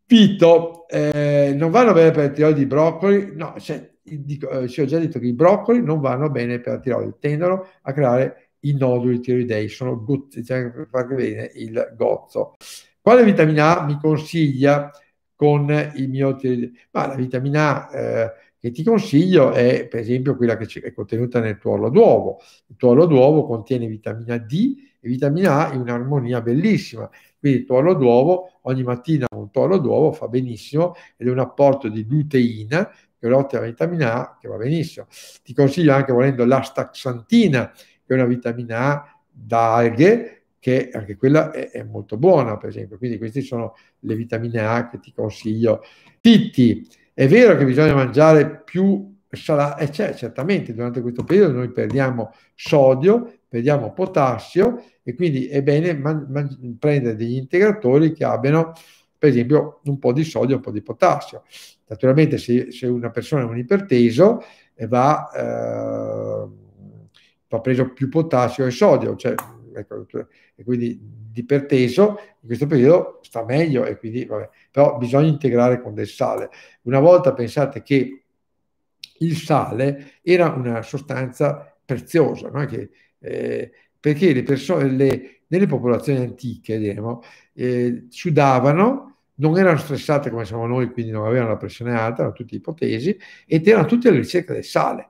Pito, eh, non vanno bene per la tiroide i broccoli? No, cioè, dico, eh, ci ho già detto che i broccoli non vanno bene per la tiroide, tendono a creare i noduli tiroidei, sono gozzi, cioè far bene il gozzo. Quale vitamina A mi consiglia con il mio tiroide? Ma la vitamina A eh, che ti consiglio è per esempio quella che è contenuta nel tuorlo d'uovo. Il tuorlo d'uovo contiene vitamina D e vitamina A in un'armonia bellissima. Quindi il tuorlo d'uovo ogni mattina toro d'uovo fa benissimo ed è un apporto di luteina che è un'ottima vitamina A, che va benissimo. Ti consiglio anche volendo l'astaxantina, che è una vitamina A da alghe, che anche quella è, è, molto buona, per esempio. Quindi queste sono le vitamine A che ti consiglio. Titti, è vero che bisogna mangiare più salate, e eh, c'è certamente durante questo periodo noi perdiamo sodio, perdiamo potassio e quindi è bene man- man- prendere degli integratori che abbiano per esempio un po' di sodio e un po' di potassio. Naturalmente se, se una persona è un iperteso eh, va, eh, va preso più potassio e sodio, cioè, ecco, e quindi l'iperteso in questo periodo sta meglio, e quindi, vabbè, però bisogna integrare con del sale. Una volta pensate che il sale era una sostanza preziosa, no? che, eh, perché le persone, le, nelle popolazioni antiche diremo, eh, sudavano, non erano stressate come siamo noi, quindi non avevano la pressione alta, erano tutte ipotesi, ed erano tutte alla ricerca del sale.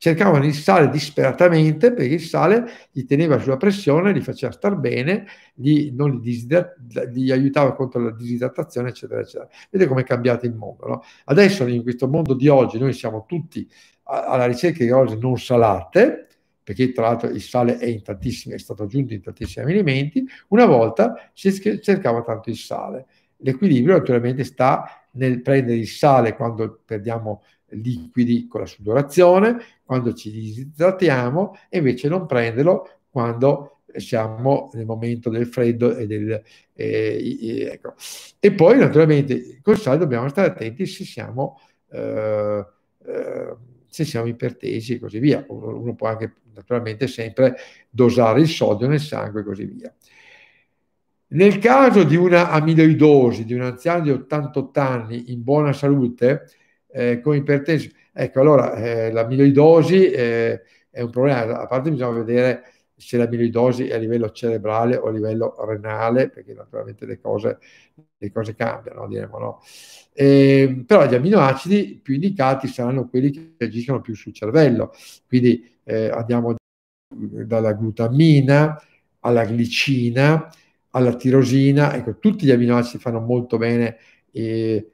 Cercavano il sale disperatamente perché il sale li teneva sulla pressione, li faceva star bene, li, li, disider- li aiutava contro la disidratazione, eccetera, eccetera. Vedete com'è cambiato il mondo. No? Adesso in questo mondo di oggi noi siamo tutti alla ricerca di cose non salate, perché tra l'altro il sale è, in tantissimi, è stato aggiunto in tantissimi alimenti, una volta si cercava tanto il sale. L'equilibrio naturalmente sta nel prendere il sale quando perdiamo liquidi con la sudorazione, quando ci disidratiamo, e invece non prenderlo quando siamo nel momento del freddo e del eh, ecco. e poi naturalmente col sale dobbiamo stare attenti se siamo eh, eh, se siamo ipertesi e così via. Uno può anche naturalmente sempre dosare il sodio nel sangue e così via. Nel caso di una amiloidosi di un anziano di 88 anni in buona salute eh, con ipertensione, ecco allora eh, l'amiloidosi eh, è un problema, a parte bisogna vedere se la l'amiloidosi è a livello cerebrale o a livello renale, perché naturalmente le cose, le cose cambiano, diremo, no? E, ehm, però gli aminoacidi più indicati saranno quelli che agiscono più sul cervello, quindi eh, andiamo dalla glutamina alla glicina, alla tirosina, ecco, tutti gli aminoacidi fanno molto bene. Eh,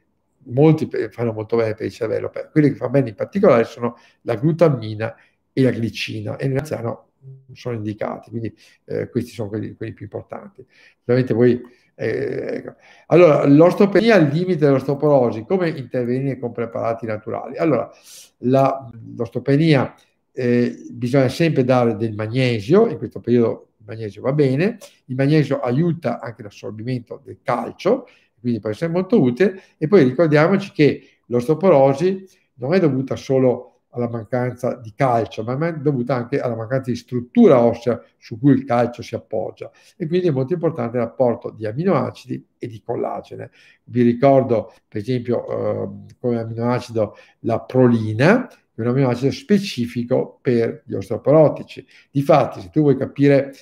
molti fanno molto bene per il cervello, quelli che fanno bene in particolare sono la glutamina e la glicina e nell'anziano sono indicati, quindi eh, questi sono quelli, quelli, più importanti. Ovviamente voi, eh, ecco. Allora, l'ostopenia al limite dell'ostoporosi, come intervenire con preparati naturali? Allora, la, l'ostopenia eh, bisogna sempre dare del magnesio, in questo periodo il magnesio va bene, il magnesio aiuta anche l'assorbimento del calcio, quindi può essere molto utile, e poi ricordiamoci che l'ostoporosi non è dovuta solo a alla mancanza di calcio, ma è dovuta anche alla mancanza di struttura ossea su cui il calcio si appoggia. E quindi è molto importante l'apporto di aminoacidi e di collagene. Vi ricordo, per esempio, eh, come aminoacido la prolina, è un aminoacido specifico per gli osteoporotici. Difatti, se tu vuoi capire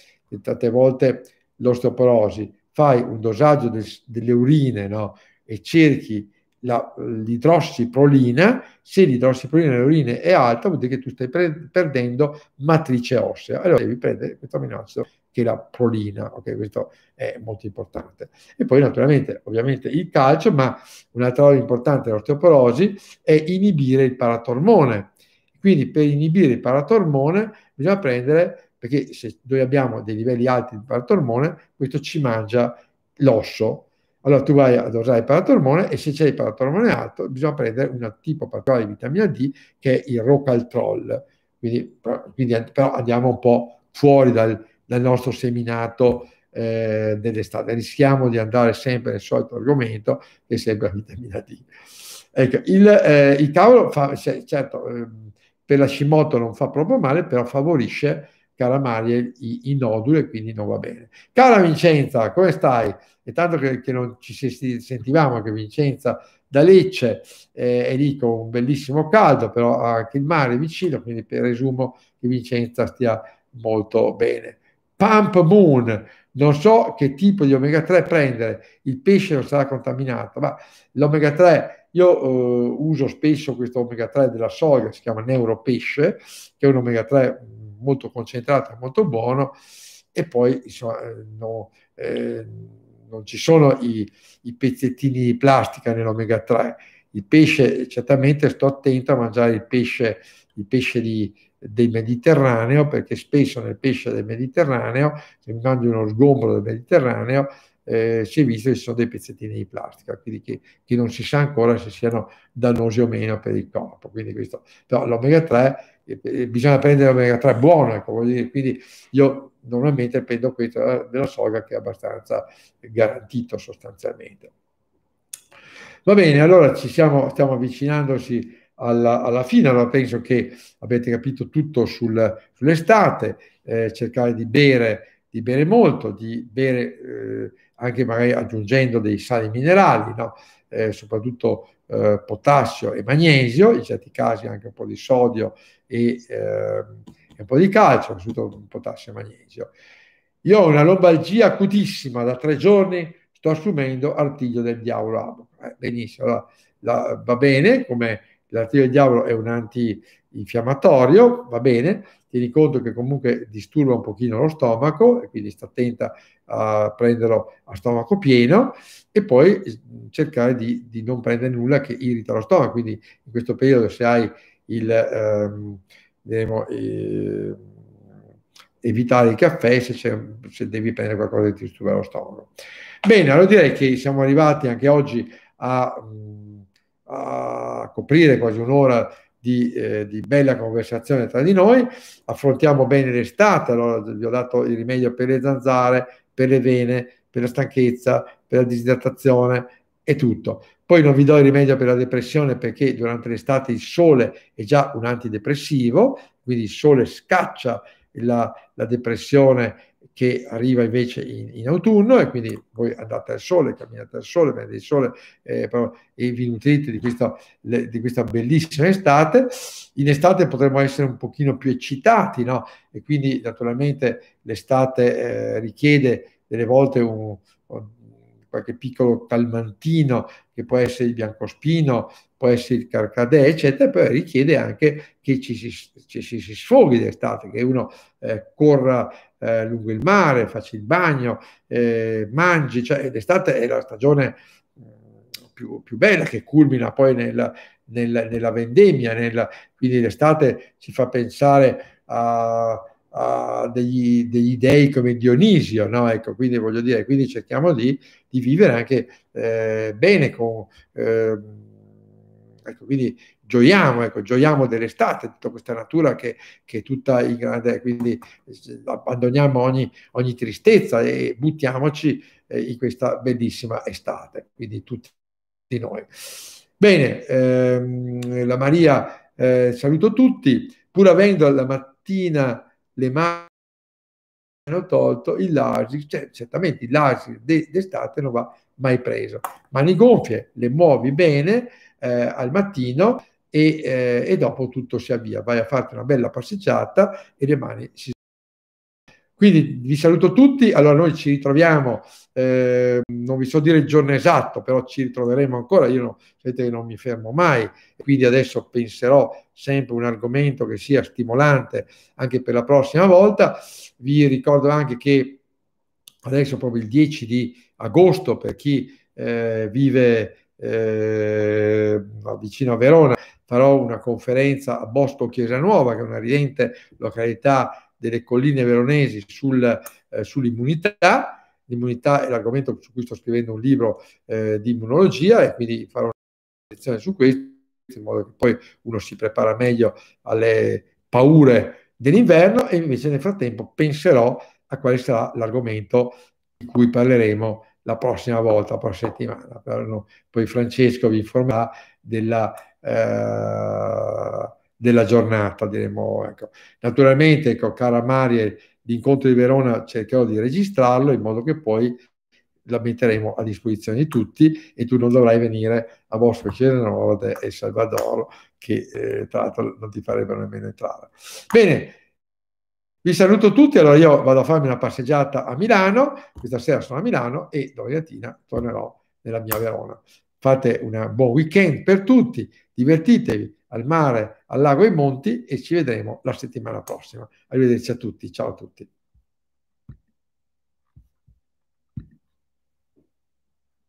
tante volte l'osteoporosi, fai un dosaggio del, delle urine no? e cerchi la, l'idrossiprolina, se l'idrossiprolina nell'urina è alta vuol dire che tu stai pre- perdendo matrice ossea, allora devi prendere questo aminoacido che è la prolina, ok? Questo è molto importante. E poi naturalmente, ovviamente il calcio, ma un'altra cosa importante dell'osteoporosi è inibire il paratormone. Quindi per inibire il paratormone bisogna prendere, perché se noi abbiamo dei livelli alti di paratormone, questo ci mangia l'osso, allora tu vai a dosare il paratormone e se c'è il paratormone alto bisogna prendere un tipo particolare di vitamina D che è il rocaltrol. Quindi, quindi però andiamo un po' fuori dal, dal nostro seminato eh, dell'estate, rischiamo di andare sempre nel solito argomento che è sempre la vitamina D. Ecco, il, eh, il cavolo fa, certo, eh, per la Shimoto non fa proprio male, però favorisce cara Maria i, i noduli e quindi non va bene. Cara Vincenza, come stai? È tanto che, che non ci sentivamo che Vincenza da Lecce eh, è lì con un bellissimo caldo, però anche il mare è vicino, quindi presumo che Vincenza stia molto bene. Pump Moon, non so che tipo di omega 3 prendere, il pesce non sarà contaminato, ma l'omega 3 io eh, uso spesso questo omega 3 della soia, si chiama neuropesce, che è un omega 3 molto concentrato, molto buono, e poi insomma, eh, no, eh, non ci sono i, i, pezzettini di plastica nell'omega 3. Il pesce, certamente sto attento a mangiare il pesce, il pesce di, del Mediterraneo, perché spesso nel pesce del Mediterraneo, se mi mangio uno sgombro del Mediterraneo, eh, si è visto che ci sono dei pezzettini di plastica, quindi che, che, non si sa ancora se siano dannosi o meno per il corpo. Quindi questo, però l'omega 3 bisogna prendere l'omega 3 buono, ecco, dire, quindi io normalmente prendo questo eh, della soia che è abbastanza garantito sostanzialmente. Va bene, allora ci siamo, stiamo avvicinandosi alla, alla fine, allora penso che avete capito tutto sul, sull'estate, eh, cercare di bere, di bere molto, di bere eh, anche magari aggiungendo dei sali minerali, no? eh, soprattutto eh, potassio e magnesio, in certi casi anche un po' di sodio e eh, un po' di calcio, ho assunto un potassio e magnesio. Io ho una lombalgia acutissima da tre giorni, sto assumendo artiglio del diavolo. Eh, benissimo, allora, la, va bene, come l'artiglio del diavolo è un antinfiammatorio, va bene, tieni conto che comunque disturba un pochino lo stomaco, quindi sta attenta a prenderlo a stomaco pieno e poi mm, cercare di, di non prendere nulla che irrita lo stomaco, quindi in questo periodo se hai il, ehm, diciamo, eh, evitare il caffè se, se, devi prendere qualcosa che ti disturba lo stomaco. Bene, allora direi che siamo arrivati anche oggi a, mm, a coprire quasi un'ora di, eh, di, bella conversazione tra di noi, affrontiamo bene l'estate, allora vi ho dato il rimedio per le zanzare, per le vene, per la stanchezza, per la disidratazione, è tutto. Poi non vi do il rimedio per la depressione perché durante l'estate il sole è già un antidepressivo, quindi il sole scaccia la, la depressione che arriva invece in, in, autunno e quindi voi andate al sole, camminate al sole, prendete il sole eh, e vi nutrite di questa, di questa, bellissima estate. In estate potremmo essere un pochino più eccitati, no? E quindi naturalmente l'estate eh, richiede delle volte un, un qualche piccolo calmantino che può essere il biancospino, può essere il carcadè, eccetera, però richiede anche che ci si, ci, ci si sfoghi d'estate, che uno eh, corra eh, lungo il mare, faccia il bagno, eh, mangi, cioè l'estate è la stagione mm, più, più bella che culmina poi nella, nella, nella vendemmia, nella, quindi l'estate ci fa pensare a uh, degli, degli, dei come Dionisio, no? Ecco, quindi voglio dire, quindi cerchiamo di, di vivere anche eh, bene con... Eh, ecco, quindi gioiamo, ecco, gioiamo dell'estate, tutta questa natura che, che è tutta in grande, quindi eh, abbandoniamo ogni, ogni tristezza e buttiamoci eh, in questa bellissima estate, quindi tutti di noi. Bene, ehm, la Maria eh, saluto tutti, pur avendo la mattina le mani hanno tolto il Larsic, cioè, certamente il Larsic d'estate non va mai preso. Mani gonfie, le muovi bene eh, al mattino e, eh, e, dopo tutto si avvia. Vai a farti una bella passeggiata e le mani si quindi vi saluto tutti, allora noi ci ritroviamo, eh, non vi so dire il giorno esatto, però ci ritroveremo ancora, io no, sapete che non mi fermo mai, quindi adesso penserò sempre un argomento che sia stimolante anche per la prossima volta. Vi ricordo anche che adesso proprio il 10 di agosto per chi eh, vive eh, vicino a Verona farò una conferenza a Bosco Chiesa Nuova che è una ridente località delle colline veronesi sul, eh, sull'immunità. L'immunità è l'argomento su cui sto scrivendo un libro eh, di immunologia e quindi farò una lezione su questo, in modo che poi uno si prepara meglio alle paure dell'inverno e invece nel frattempo penserò a quale sarà l'argomento di cui parleremo la prossima volta, la prossima settimana. Poi Francesco vi informerà della... Eh, della giornata, diremmo. Ecco. Naturalmente, ecco, cara Marie, l'incontro di Verona cercherò di registrarlo in modo che poi la metteremo a disposizione di tutti e tu non dovrai venire a Bosco Cerenode e Salvador che eh, tra l'altro non ti farebbero nemmeno entrare. Bene, vi saluto tutti, allora io vado a farmi una passeggiata a Milano, questa sera sono a Milano e domattina tornerò nella mia Verona. Fate un buon weekend per tutti, divertitevi, al mare, al lago e ai monti e ci vedremo la settimana prossima. Arrivederci a tutti, ciao a tutti.